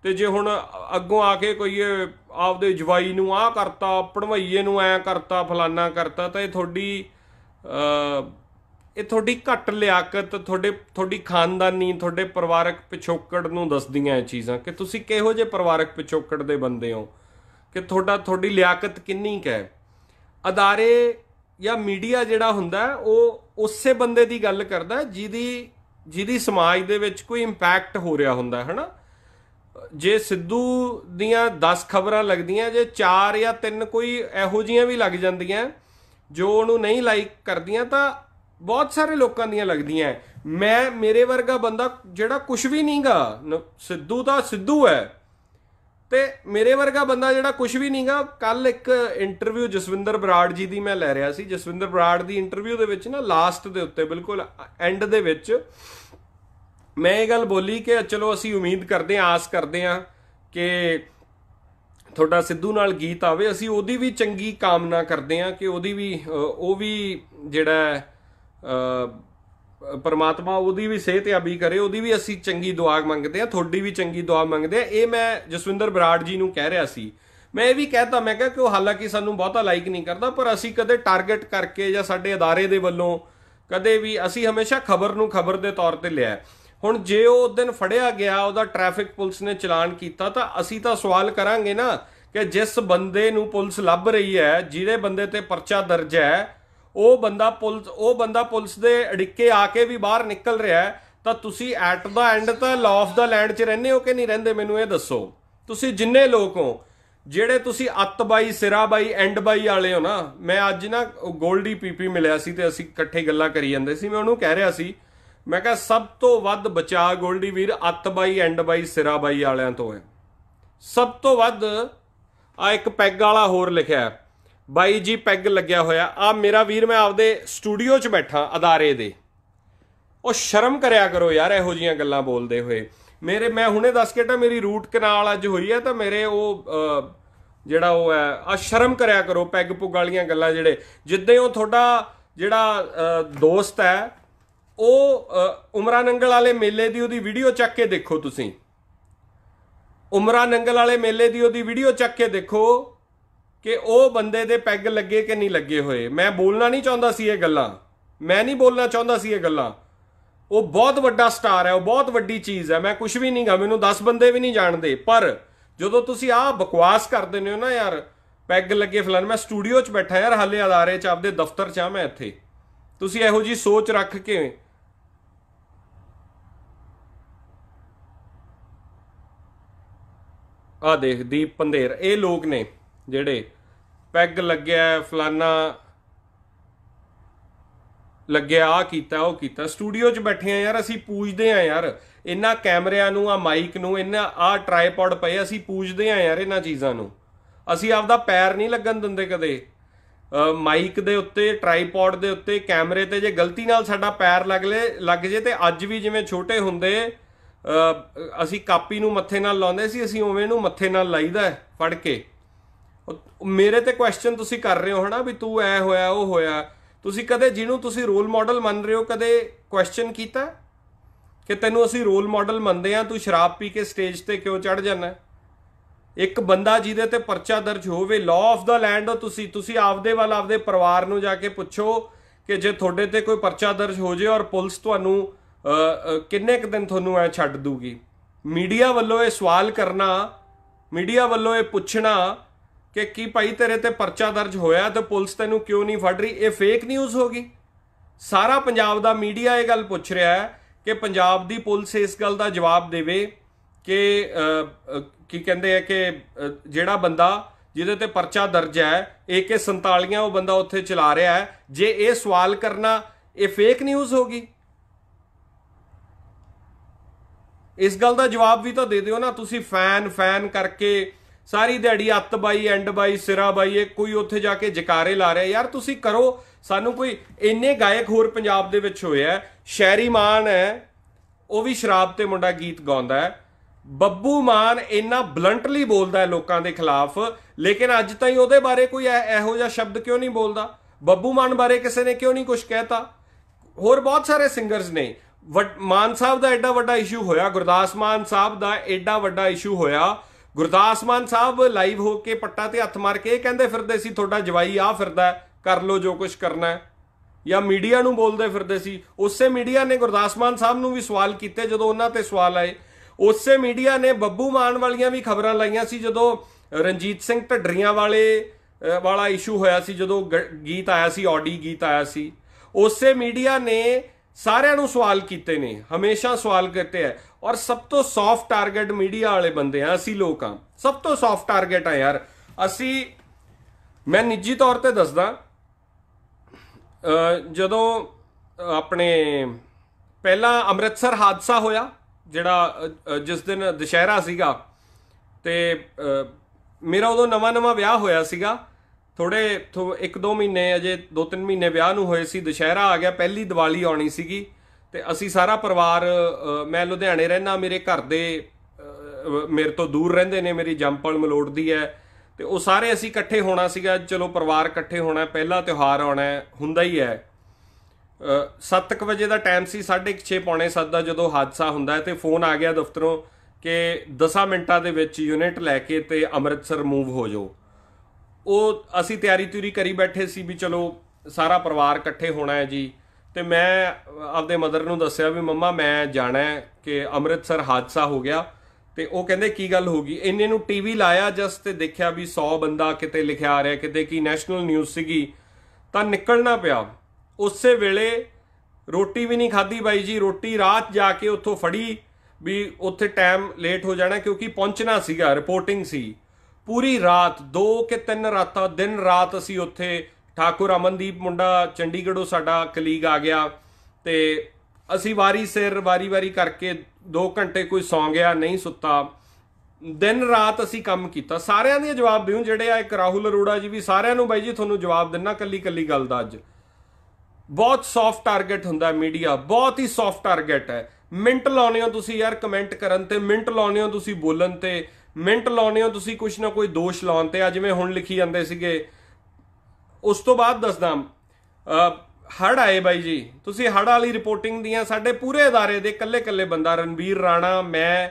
ਤੇ ਜੇ ਹੁਣ ਅੱਗੋਂ ਆ ਕੇ ਕੋਈ ਆਪਦੇ ਜਵਾਈ ਨੂੰ ਆ ਕਰਤਾ ਪੜਵਈਏ ਨੂੰ ਐ ਕਰਤਾ ਫਲਾਨਾ ਕਰਤਾ ਤਾਂ ਇਹ ਤੁਹਾਡੀ ਇਹ ਤੁਹਾਡੀ ਘੱਟ ਲਿਆਕਤ ਤੁਹਾਡੇ ਤੁਹਾਡੀ ਖਾਨਦਾਨੀ ਤੁਹਾਡੇ ਪਰਿਵਾਰਕ ਪਿਛੋਕੜ ਨੂੰ ਦੱਸਦੀਆਂ ਇਹ ਚੀਜ਼ਾਂ ਕਿ ਤੁਸੀਂ ਕਿਹੋ ਜਿਹੇ ਪਰਿਵਾਰਕ ਪਿਛੋਕੜ ਦੇ ਬੰਦੇ ਹੋ ਕਿ ਤੁਹਾਡਾ ਤੁਹਾਡੀ ਲਿਆਕਤ ਕਿੰਨੀ ਕੈ ਹੈ ਅਦਾਰੇ ਜਾਂ ਮੀਡੀਆ ਜਿਹੜਾ ਹੁੰਦਾ ਉਹ ਉਸੇ ਬੰਦੇ ਦੀ ਗੱਲ ਕਰਦਾ ਜਿਹਦੀ ਜਿਹਦੀ ਸਮਾਜ ਦੇ ਵਿੱਚ ਕੋਈ ਇੰਪੈਕਟ ਹੋ ਰਿਹਾ ਹੁੰਦਾ ਹੈ ਹਨਾ ਜੇ ਸਿੱਧੂ ਦੀਆਂ 10 ਖਬਰਾਂ ਲੱਗਦੀਆਂ ਜੇ 4 ਜਾਂ 3 ਕੋਈ ਇਹੋ ਜੀਆਂ ਵੀ ਲੱਗ ਜਾਂਦੀਆਂ ਜੋ ਉਹਨੂੰ ਨਹੀਂ ਲਾਈਕ ਕਰਦੀਆਂ ਤਾਂ ਬਹੁਤ ਸਾਰੇ ਲੋਕਾਂ ਦੀਆਂ ਲੱਗਦੀਆਂ ਮੈਂ ਮੇਰੇ ਵਰਗਾ ਬੰਦਾ ਜਿਹੜਾ ਕੁਝ ਵੀ ਨਹੀਂਗਾ ਸਿੱਧੂ ਤਾਂ ਸਿੱਧੂ ਹੈ ਤੇ ਮੇਰੇ ਵਰਗਾ ਬੰਦਾ ਜਿਹੜਾ ਕੁਝ ਵੀ ਨਹੀਂਗਾ ਕੱਲ ਇੱਕ ਇੰਟਰਵਿਊ ਜਸਵਿੰਦਰ ਬਰਾੜ ਜੀ ਦੀ ਮੈਂ ਲੈ ਰਿਹਾ ਸੀ ਜਸਵਿੰਦਰ ਬਰਾੜ ਦੀ ਇੰਟਰਵਿਊ ਦੇ ਵਿੱਚ ਨਾ ਲਾਸਟ ਦੇ ਉੱਤੇ ਬਿਲਕੁਲ ਐਂਡ ਦੇ ਵਿੱਚ ਮੈਂ ਇਹ ਗੱਲ ਬੋਲੀ ਕਿ ਚਲੋ ਅਸੀਂ ਉਮੀਦ ਕਰਦੇ ਆਂ ਆਸ ਕਰਦੇ ਆਂ ਕਿ ਤੁਹਾਡਾ ਸਿੱਧੂ ਨਾਲ ਗੀਤ ਆਵੇ ਅਸੀਂ ਉਹਦੀ ਵੀ ਚੰਗੀ ਕਾਮਨਾ ਕਰਦੇ ਆਂ ਕਿ ਉਹਦੀ ਵੀ ਉਹ ਵੀ ਜਿਹੜਾ ਪਰਮਾਤਮਾ ਉਹਦੀ ਵੀ ਆਬੀ ਕਰੇ ਉਹਦੀ ਵੀ ਅਸੀਂ ਚੰਗੀ ਦੁਆ ਮੰਗਦੇ ਆ ਤੁਹਾਡੀ ਵੀ ਚੰਗੀ ਦੁਆ ਮੰਗਦੇ ਆ ਇਹ ਮੈਂ ਜਸਵਿੰਦਰ ਬਰਾੜ ਜੀ ਨੂੰ ਕਹਿ ਰਿਹਾ ਸੀ ਮੈਂ ਇਹ ਵੀ ਕਹਿਤਾ ਮੈਂ ਕਿਹਾ ਕਿ ਉਹ ਹਾਲਾਂਕਿ ਸਾਨੂੰ ਬਹੁਤਾ ਲਾਈਕ ਨਹੀਂ ਕਰਦਾ ਪਰ ਅਸੀਂ ਕਦੇ ਟਾਰਗੇਟ ਕਰਕੇ ਜਾਂ ਸਾਡੇ ਅਦਾਰੇ ਦੇ ਵੱਲੋਂ ਕਦੇ ਵੀ ਅਸੀਂ ਹਮੇਸ਼ਾ ਖਬਰ ਨੂੰ ਖਬਰ ਦੇ ਤੌਰ ਤੇ ਲਿਆ ਹੁਣ ਜੇ ਉਹ ਦਿਨ ਫੜਿਆ ਗਿਆ ਉਹਦਾ ਟ੍ਰੈਫਿਕ ਪੁਲਿਸ ਨੇ ਚਲਾਨ ਕੀਤਾ ਤਾਂ ਅਸੀਂ ਤਾਂ ਸਵਾਲ ਕਰਾਂਗੇ ਨਾ ਕਿ ਜਿਸ ਬੰਦੇ ਨੂੰ ਪੁਲਿਸ ਲੱਭ ਰਹੀ ਹੈ ਜਿਹੜੇ ਬੰਦੇ ਤੇ ਪਰਚਾ ਦਰਜ ਹੈ ਉਹ ਬੰਦਾ ਪੁਲਿਸ ਉਹ ਬੰਦਾ ਪੁਲਿਸ ਦੇ ਅੜਿੱਕੇ ਆ ਕੇ ਵੀ ਬਾਹਰ ਨਿਕਲ ਰਿਹਾ ਹੈ ਤਾਂ ਤੁਸੀਂ ਐਟ ਦਾ ਐਂਡ ਤਾਂ ਲਾਅ ਆਫ ਦਾ ਲੈਂਡ 'ਚ ਰਹਿੰਦੇ ਹੋ ਕਿ ਨਹੀਂ ਰਹਿੰਦੇ ਮੈਨੂੰ ਇਹ ਦੱਸੋ ਤੁਸੀਂ ਜਿੰਨੇ ਲੋਕ ਹੋ ਜਿਹੜੇ ਤੁਸੀਂ ਅੱਤ ਬਾਈ ਸਿਰਾ ਬਾਈ ਐਂਡ ਬਾਈ ਵਾਲੇ ਹੋ ਨਾ ਮੈਂ ਅੱਜ ਨਾ 골ਡੀ ਪੀਪੀ ਮਿਲਿਆ ਸੀ ਤੇ ਅਸੀਂ ਇਕੱਠੇ ਗੱਲਾਂ ਕਰੀ ਜਾਂਦੇ ਸੀ ਮੈਂ ਉਹਨੂੰ ਕਹਿ ਰਿਹਾ ਸੀ ਮੈਂ ਕਿਹਾ ਸਭ ਤੋਂ ਵੱਧ ਬਚਾ 골ਡੀ ਵੀਰ ਅੱਤ ਬਾਈ ਐਂਡ ਬਾਈ ਸਿਰਾ ਬਾਈ ਵਾਲਿਆਂ ਤੋਂ ਹੈ ਸਭ ਤੋਂ ਵੱਧ ਆ ਇੱਕ ਪੈਗ ਵਾਲਾ ਹੋਰ ਲਿਖਿਆ ਹੈ ਬਾਈ ਜੀ ਪੈਗ ਲੱਗਿਆ ਹੋਇਆ ਆ ਮੇਰਾ ਵੀਰ ਮੈਂ ਆਪਦੇ ਸਟੂਡੀਓ 'ਚ ਬੈਠਾ ਅਦਾਰੇ ਦੇ ਉਹ ਸ਼ਰਮ ਕਰਿਆ ਕਰੋ ਯਾਰ ਇਹੋ ਜੀਆਂ ਗੱਲਾਂ ਬੋਲਦੇ ਹੋਏ ਮੇਰੇ ਮੈਂ ਹੁਣੇ ਦੱਸ ਕੇ ਮੇਰੀ ਰੂਟ ਕਨਾਲ ਅੱਜ ਹੋਈ ਹੈ ਤਾਂ ਮੇਰੇ ਉਹ ਜਿਹੜਾ ਉਹ ਹੈ ਆ ਸ਼ਰਮ ਕਰਿਆ ਕਰੋ ਪੈਗ ਪੁੱਗ ਵਾਲੀਆਂ ਗੱਲਾਂ ਜਿਹੜੇ ਜਿੱਦਾਂ ਉਹ ਤੁਹਾਡਾ ਜਿਹੜਾ ਦੋਸਤ ਹੈ ਉਹ ਉਮਰਾ ਨੰਗਲ ਵਾਲੇ ਮੇਲੇ ਦੀ ਉਹਦੀ ਵੀਡੀਓ ਚੱਕ ਕੇ ਦੇਖੋ ਤੁਸੀਂ ਉਮਰਾ ਨੰਗਲ ਵਾਲੇ ਮੇਲੇ ਦੀ ਉਹਦੀ ਵੀਡੀਓ ਚੱਕ ਕੇ ਦੇਖੋ ਕਿ ਉਹ ਬੰਦੇ ਦੇ ਪੈਗ ਲੱਗੇ ਕਿ ਨਹੀਂ ਲੱਗੇ ਹੋਏ ਮੈਂ ਬੋਲਣਾ ਨਹੀਂ ਚਾਹੁੰਦਾ ਸੀ ਇਹ ਗੱਲਾਂ ਮੈਂ ਨਹੀਂ ਬੋਲਣਾ ਚਾਹੁੰਦਾ ਸੀ ਇਹ ਗੱਲਾਂ ਉਹ ਬਹੁਤ ਵੱਡਾ ਸਟਾਰ ਹੈ ਉਹ ਬਹੁਤ ਵੱਡੀ ਚੀਜ਼ ਹੈ ਮੈਂ ਕੁਝ ਵੀ ਨਹੀਂਗਾ ਮੈਨੂੰ 10 ਬੰਦੇ ਵੀ ਨਹੀਂ ਜਾਣਦੇ ਪਰ ਜਦੋਂ ਤੁਸੀਂ ਆਹ ਬਕਵਾਸ ਕਰ ਦਿੰਦੇ ਹੋ ਨਾ ਯਾਰ ਪੈਗ ਲੱਗੇ ਫਲਾਣ ਮੈਂ ਸਟੂਡੀਓ 'ਚ ਬੈਠਾ ਯਾਰ ਹਾਲੇ ਅਦਾਰੇ 'ਚ ਆਪਦੇ ਦਫ਼ਤਰ 'ਚ ਆ ਮੈਂ ਇੱਥੇ ਤੁਸੀਂ ਇਹੋ ਜੀ ਸੋਚ ਰੱਖ ਕੇ ਆ ਦੇਖ ਦੀਪ ਪੰਧੇਰ ਇਹ ਲੋਕ ਨੇ ਜਿਹੜੇ ਪੈਗ ਲੱਗਿਆ ਫਲਾਨਾ ਲੱਗਿਆ ਆ ਕੀਤਾ ਉਹ ਕੀਤਾ ਸਟੂਡੀਓ 'ਚ ਬੈਠੇ ਆ ਯਾਰ ਅਸੀਂ ਪੂਜਦੇ ਆ ਯਾਰ ਇਹਨਾਂ ਕੈਮਰਿਆਂ ਨੂੰ ਆ ਮਾਈਕ ਨੂੰ ਇਹਨਾਂ ਆ ਟ੍ਰਾਈਪੋਡ ਪਏ ਅਸੀਂ ਪੂਜਦੇ ਆ ਯਾਰ ਇਹਨਾਂ ਚੀਜ਼ਾਂ ਨੂੰ ਅਸੀਂ ਆਪਦਾ ਪੈਰ ਨਹੀਂ ਲੱਗਣ ਦਿੰਦੇ ਕਦੇ ਮਾਈਕ ਦੇ ਉੱਤੇ ਟ੍ਰਾਈਪੋਡ ਦੇ ਉੱਤੇ ਕੈਮਰੇ ਤੇ ਜੇ ਗਲਤੀ ਨਾਲ ਸਾਡਾ ਪੈਰ ਲੱਗ ਲੇ ਲੱਗ ਜੇ ਤੇ ਅੱਜ ਵੀ ਜਿਵੇਂ ਛੋਟੇ ਹੁੰਦੇ ਅਸੀਂ ਕਾਪੀ ਨੂੰ ਮੱਥੇ ਨਾਲ ਲਾਉਂਦੇ ਸੀ ਅਸੀਂ ਉਵੇਂ ਨੂੰ ਮੱਥੇ ਨਾਲ ਲਾਈਦਾ ਫੜ ਕੇ ਮੇਰੇ ਤੇ ਕੁਐਸਚਨ ਤੁਸੀਂ ਕਰ ਰਹੇ ਹੋ ਹਨਾ ਵੀ ਤੂੰ ਐ ਹੋਇਆ ਉਹ ਹੋਇਆ ਤੁਸੀਂ ਕਦੇ ਜਿਹਨੂੰ ਤੁਸੀਂ ਰੋਲ ਮਾਡਲ ਮੰਨ ਰਹੇ ਹੋ ਕਦੇ ਕੁਐਸਚਨ ਕੀਤਾ ਕਿ ਤੈਨੂੰ ਅਸੀਂ ਰੋਲ ਮਾਡਲ ਮੰਨਦੇ ਆ ਤੂੰ ਸ਼ਰਾਬ ਪੀ ਕੇ ਸਟੇਜ ਤੇ ਕਿਉਂ ਚੜ ਜਾਂਦਾ ਇੱਕ ਬੰਦਾ ਜਿਹਦੇ ਤੇ ਪਰਚਾ ਦਰਜ ਹੋਵੇ ਲਾਅ ਆਫ ਦਾ ਲੈਂਡ ਹੋ ਤੁਸੀਂ ਤੁਸੀਂ ਆਪਦੇ ਵੱਲ ਆਪਦੇ ਪਰਿਵਾਰ ਨੂੰ ਜਾ ਕੇ ਪੁੱਛੋ ਕਿ ਜੇ ਤੁਹਾਡੇ ਤੇ ਕੋਈ ਪਰਚਾ ਦਰਜ ਹੋ ਜੇ ਔਰ ਪੁਲਿਸ ਤੁਹਾਨੂੰ ਕਿੰਨੇ ਕੁ ਦਿਨ ਤੁਹਾਨੂੰ ਐ ਛੱਡ ਦੂਗੀ ਮੀਡੀਆ ਵੱਲੋਂ ਇਹ ਸਵਾਲ ਕਰਨਾ ਮੀਡੀਆ ਵੱਲੋਂ ਇਹ ਪੁੱਛਣਾ ਕਿ ਕੀ ਭਾਈ ਤੇਰੇ ਤੇ ਪਰਚਾ ਦਰਜ ਹੋਇਆ ਤੇ ਪੁਲਿਸ ਤੈਨੂੰ ਕਿਉਂ ਨਹੀਂ ਫੜ ਰਹੀ ਇਹ ਫੇਕ ਨਿਊਜ਼ ਹੋ ਗਈ ਸਾਰਾ ਪੰਜਾਬ ਦਾ ਮੀਡੀਆ ਇਹ ਗੱਲ ਪੁੱਛ ਰਿਹਾ ਹੈ ਕਿ ਪੰਜਾਬ ਦੀ ਪੁਲਿਸ ਇਸ ਗੱਲ ਦਾ ਜਵਾਬ ਦੇਵੇ ਕਿ ਕੀ ਕਹਿੰਦੇ ਆ ਕਿ ਜਿਹੜਾ ਬੰਦਾ ਜਿਹਦੇ ਤੇ ਪਰਚਾ ਦਰਜ ਹੈ AK47 ਉਹ ਬੰਦਾ ਉੱਥੇ ਚਲਾ ਰਿਹਾ ਹੈ ਜੇ ਇਹ ਸਵਾਲ ਕਰਨਾ ਇਹ ਫੇਕ ਨਿਊਜ਼ ਹੋਗੀ ਇਸ ਗੱਲ ਦਾ ਜਵਾਬ ਵੀ ਤਾਂ ਦੇ ਦਿਓ ਨਾ ਤੁਸੀਂ ਫੈਨ ਫੈਨ ਕਰਕੇ ਸਾਰੀ ਦਿਹਾੜੀ ਅੱਤ ਬਾਈ ਐਂਡ ਬਾਈ ਸਿਰਾ ਬਾਈ ਇਹ ਕੋਈ ਉੱਥੇ ਜਾ ਕੇ ਜਕਾਰੇ ਲਾ ਰਿਹਾ ਯਾਰ ਤੁਸੀਂ ਕਰੋ ਸਾਨੂੰ ਕੋਈ ਇੰਨੇ ਗਾਇਕ ਹੋਰ ਪੰਜਾਬ ਦੇ ਵਿੱਚ ਹੋਇਆ ਸ਼ੈਰੀ ਮਾਨ ਹੈ ਉਹ ਵੀ ਸ਼ਰਾਬ ਤੇ ਮੁੰਡਾ ਗੀਤ ਗਾਉਂਦਾ ਹੈ ਬੱਬੂ ਮਾਨ ਇੰਨਾ ਬਲੰਟਲੀ ਬੋਲਦਾ ਹੈ ਲੋਕਾਂ ਦੇ ਖਿਲਾਫ ਲੇਕਿਨ ਅੱਜ ਤਾਈਂ ਉਹਦੇ ਬਾਰੇ ਕੋਈ ਇਹੋ ਜਿਹਾ ਸ਼ਬਦ ਕਿਉਂ ਨਹੀਂ ਬੋਲਦਾ ਬੱਬੂ ਮਾਨ ਬਾਰੇ ਕਿਸੇ ਨੇ ਕਿਉਂ ਨਹੀਂ ਕੁਝ ਕਹਿਤਾ ਹੋਰ ਬਹੁਤ ਸਾਰੇ ਸਿੰਗਰਸ ਨੇ ਮਾਨ ਸਾਹਿਬ ਦਾ ਐਡਾ ਵੱਡਾ ਇਸ਼ੂ ਹੋਇਆ ਗੁਰਦਾਸ ਮਾਨ ਸਾਹਿਬ ਦਾ ਐਡਾ ਵੱਡਾ ਇਸ਼ੂ ਹੋਇਆ ਗੁਰਦਾਸ ਮਾਨ ਸਾਹਿਬ ਲਾਈਵ ਹੋ ਕੇ ਪੱਟਾ ਤੇ ਹੱਥ ਮਾਰ ਕੇ ਇਹ ਕਹਿੰਦੇ ਫਿਰਦੇ ਸੀ ਤੁਹਾਡਾ ਜਵਾਈ ਆ ਫਿਰਦਾ ਕਰ ਲੋ ਜੋ ਕੁਝ ਕਰਨਾ ਹੈ ਜਾਂ ਮੀਡੀਆ ਨੂੰ ਬੋਲਦੇ ਫਿਰਦੇ ਸੀ ਉਸੇ ਮੀਡੀਆ ਨੇ ਗੁਰਦਾਸ ਮਾਨ ਸਾਹਿਬ ਨੂੰ ਵੀ ਸਵਾਲ ਕੀਤੇ ਜਦੋਂ ਉਹਨਾਂ ਤੇ ਸਵਾਲ ਆਏ ਉਸੇ ਮੀਡੀਆ ਨੇ ਬੱਬੂ ਮਾਨ ਵਾਲੀਆਂ ਵੀ ਖਬਰਾਂ ਲਾਈਆਂ ਸੀ ਜਦੋਂ ਰਣਜੀਤ ਸਿੰਘ ਢੱਡਰੀਆਂ ਵਾਲੇ ਵਾਲਾ ਇਸ਼ੂ ਹੋਇਆ ਸੀ ਜਦੋਂ ਗੀਤ ਆਇਆ ਸੀ ਆਡੀ ਗੀਤ ਆਇਆ ਸੀ ਉਸੇ ਮੀਡੀਆ ਨੇ ਸਾਰਿਆਂ ਨੂੰ ਸਵਾਲ ਕੀਤੇ ਨੇ ਹਮੇਸ਼ਾ ਸਵਾਲ ਕਰਤੇ ਹੈ ਔਰ ਸਭ ਤੋਂ ਸੌਫਟ ਟਾਰਗੇਟ ਮੀਡੀਆ ਵਾਲੇ ਬੰਦੇ ਆ ਅਸੀਂ ਲੋਕ ਆ ਸਭ ਤੋਂ ਸੌਫਟ ਟਾਰਗੇਟ ਆ ਯਾਰ ਅਸੀਂ ਮੈਂ ਨਿੱਜੀ ਤੌਰ ਤੇ ਦੱਸਦਾ ਜਦੋਂ ਆਪਣੇ ਪਹਿਲਾ ਅੰਮ੍ਰਿਤਸਰ ਹਾਦਸਾ ਹੋਇਆ ਜਿਹੜਾ ਜਿਸ ਦਿਨ ਦੁਸ਼ਹਿਰਾ ਸੀਗਾ ਤੇ ਮੇਰਾ ਉਦੋਂ ਨਵਾਂ-ਨਵਾਂ ਵਿਆਹ ਹੋਇਆ ਸੀਗਾ ਥੋੜੇ ਇੱਕ ਦੋ ਮਹੀਨੇ ਅਜੇ ਦੋ ਤਿੰਨ ਮਹੀਨੇ ਵਿਆਹ ਨੂੰ ਹੋਏ ਸੀ ਦੁਸ਼ਹਿਰਾ ਆ ਗਿਆ ਪਹਿਲੀ ਦੀਵਾਲੀ ਆਉਣੀ ਸੀਗੀ ਤੇ ਅਸੀਂ ਸਾਰਾ ਪਰਿਵਾਰ ਮੈਂ ਲੁਧਿਆਣੇ ਰਹਿਣਾ ਮੇਰੇ ਘਰ ਦੇ ਮੇਰੇ ਤੋਂ ਦੂਰ ਰਹਿੰਦੇ ਨੇ ਮੇਰੀ ਜੰਪਲ ਮਲੋੜ ਦੀ ਹੈ ਤੇ ਉਹ ਸਾਰੇ ਅਸੀਂ ਇਕੱਠੇ ਹੋਣਾ ਸੀਗਾ ਚਲੋ ਪਰਿਵਾਰ ਇਕੱਠੇ ਹੋਣਾ ਪਹਿਲਾ ਤਿਉਹਾਰ ਆਉਣਾ ਹੁੰਦਾ ਹੀ ਹੈ 7:00 ਵਜੇ ਦਾ ਟਾਈਮ ਸੀ 6:30 ਪੌਣੇ 7 ਦਾ ਜਦੋਂ ਹਾਦਸਾ ਹੁੰਦਾ ਤੇ ਫੋਨ ਆ ਗਿਆ ਦਫ਼ਤਰੋਂ ਕਿ 10 ਮਿੰਟਾਂ ਦੇ ਵਿੱਚ ਯੂਨਿਟ ਲੈ ਕੇ ਤੇ ਅੰਮ੍ਰਿਤਸਰ ਮੂਵ ਹੋ ਜਾਓ ਉਹ ਅਸੀਂ ਤਿਆਰੀ ਤਿਉਰੀ ਕਰੀ ਬੈਠੇ ਸੀ ਵੀ ਚਲੋ ਸਾਰਾ ਪਰਿਵਾਰ ਇਕੱਠੇ ਹੋਣਾ ਹੈ ਜੀ ਤੇ ਮੈਂ ਆਪਦੇ ਮਦਰ ਨੂੰ ਦੱਸਿਆ ਵੀ ਮੰਮਾ ਮੈਂ ਜਾਣਾ ਹੈ ਕਿ ਅੰਮ੍ਰਿਤਸਰ ਹਾਦਸਾ ਹੋ ਗਿਆ ਤੇ ਉਹ ਕਹਿੰਦੇ ਕੀ ਗੱਲ ਹੋ ਗਈ ਇੰਨੇ ਨੂੰ ਟੀਵੀ ਲਾਇਆ ਜਸ ਤੇ ਦੇਖਿਆ ਵੀ 100 ਬੰਦਾ ਕਿਤੇ ਲਿਖਿਆ ਆ ਰਿਹਾ ਕਿਤੇ ਕੀ ਨੈਸ਼ਨਲ ਨਿਊਜ਼ ਸੀਗੀ ਤਾਂ ਨਿਕਲਣਾ ਪਿਆ ਉਸੇ ਵੇਲੇ ਰੋਟੀ ਵੀ ਨਹੀਂ ਖਾਧੀ ਬਾਈ ਜੀ ਰੋਟੀ ਰਾਤ ਜਾ ਕੇ ਉੱਥੋਂ ਫੜੀ ਵੀ ਉੱਥੇ ਟਾਈਮ ਲੇਟ ਹੋ ਜਾਣਾ ਕਿਉਂਕਿ ਪਹੁੰਚਣਾ ਸੀਗਾ ਰਿਪੋਰਟਿੰਗ ਸੀ ਪੂਰੀ ਰਾਤ ਦੋ ਕਿ ਤਿੰਨ ਰਾਤਾਂ ਦਿਨ ਰਾਤ ਅਸੀਂ ਉੱਥੇ ਠਾਕੁਰ ਅਮਨਦੀਪ ਮੁੰਡਾ ਚੰਡੀਗੜ੍ਹੋਂ ਸਾਡਾ ਕਲੀਗ ਆ ਗਿਆ ਤੇ ਅਸੀਂ ਵਾਰੀ ਸਿਰ ਵਾਰੀ-ਵਾਰੀ ਕਰਕੇ 2 ਘੰਟੇ ਕੋਈ ਸੌਂ ਗਿਆ ਨਹੀਂ ਸੁੱਤਾ ਦਿਨ ਰਾਤ ਅਸੀਂ ਕੰਮ ਕੀਤਾ ਸਾਰਿਆਂ ਦੇ ਜਵਾਬ ਦਿਉ ਜਿਹੜੇ ਆ ਇੱਕ ਰਾਹੁਲ ਅਰੋੜਾ ਜੀ ਵੀ ਸਾਰਿਆਂ ਨੂੰ ਬਾਈ ਜੀ ਤੁਹਾਨੂੰ ਜਵਾਬ ਦਿੰਨਾ ਕੱਲੀ ਕੱਲੀ ਗੱਲ ਦਾ ਅੱਜ ਬਹੁਤ ਸੌਫਟ ਟਾਰਗੇਟ ਹੁੰਦਾ ਮੀਡੀਆ ਬਹੁਤ ਹੀ ਸੌਫਟ ਟਾਰਗੇਟ ਹੈ ਮਿੰਟ ਲਾਉਣੇ ਹੋ ਤੁਸੀਂ ਯਾਰ ਕਮੈਂਟ ਕਰਨ ਤੇ ਮਿੰਟ ਲਾਉਣੇ ਹੋ ਤੁਸੀਂ ਬੋਲਣ ਤੇ ਮਿੰਟ ਲਾਉਨੇ ਹੋ ਤੁਸੀਂ ਕੁਛ ਨਾ ਕੋਈ ਦੋਸ਼ ਲਾਉਣ ਤੇ ਆ ਜਿਵੇਂ ਹੁਣ ਲਿਖੀ ਜਾਂਦੇ ਸੀਗੇ ਉਸ ਤੋਂ ਬਾਅਦ ਦੱਸਦਾ ਹੜ ਆਏ ਬਾਈ ਜੀ ਤੁਸੀਂ ਹੜ ਵਾਲੀ ਰਿਪੋਰਟਿੰਗ ਦੀਆਂ ਸਾਡੇ ਪੂਰੇ ادارے ਦੇ ਕੱਲੇ-ਕੱਲੇ ਬੰਦਾ ਰਣਵੀਰ ਰਾਣਾ ਮੈਂ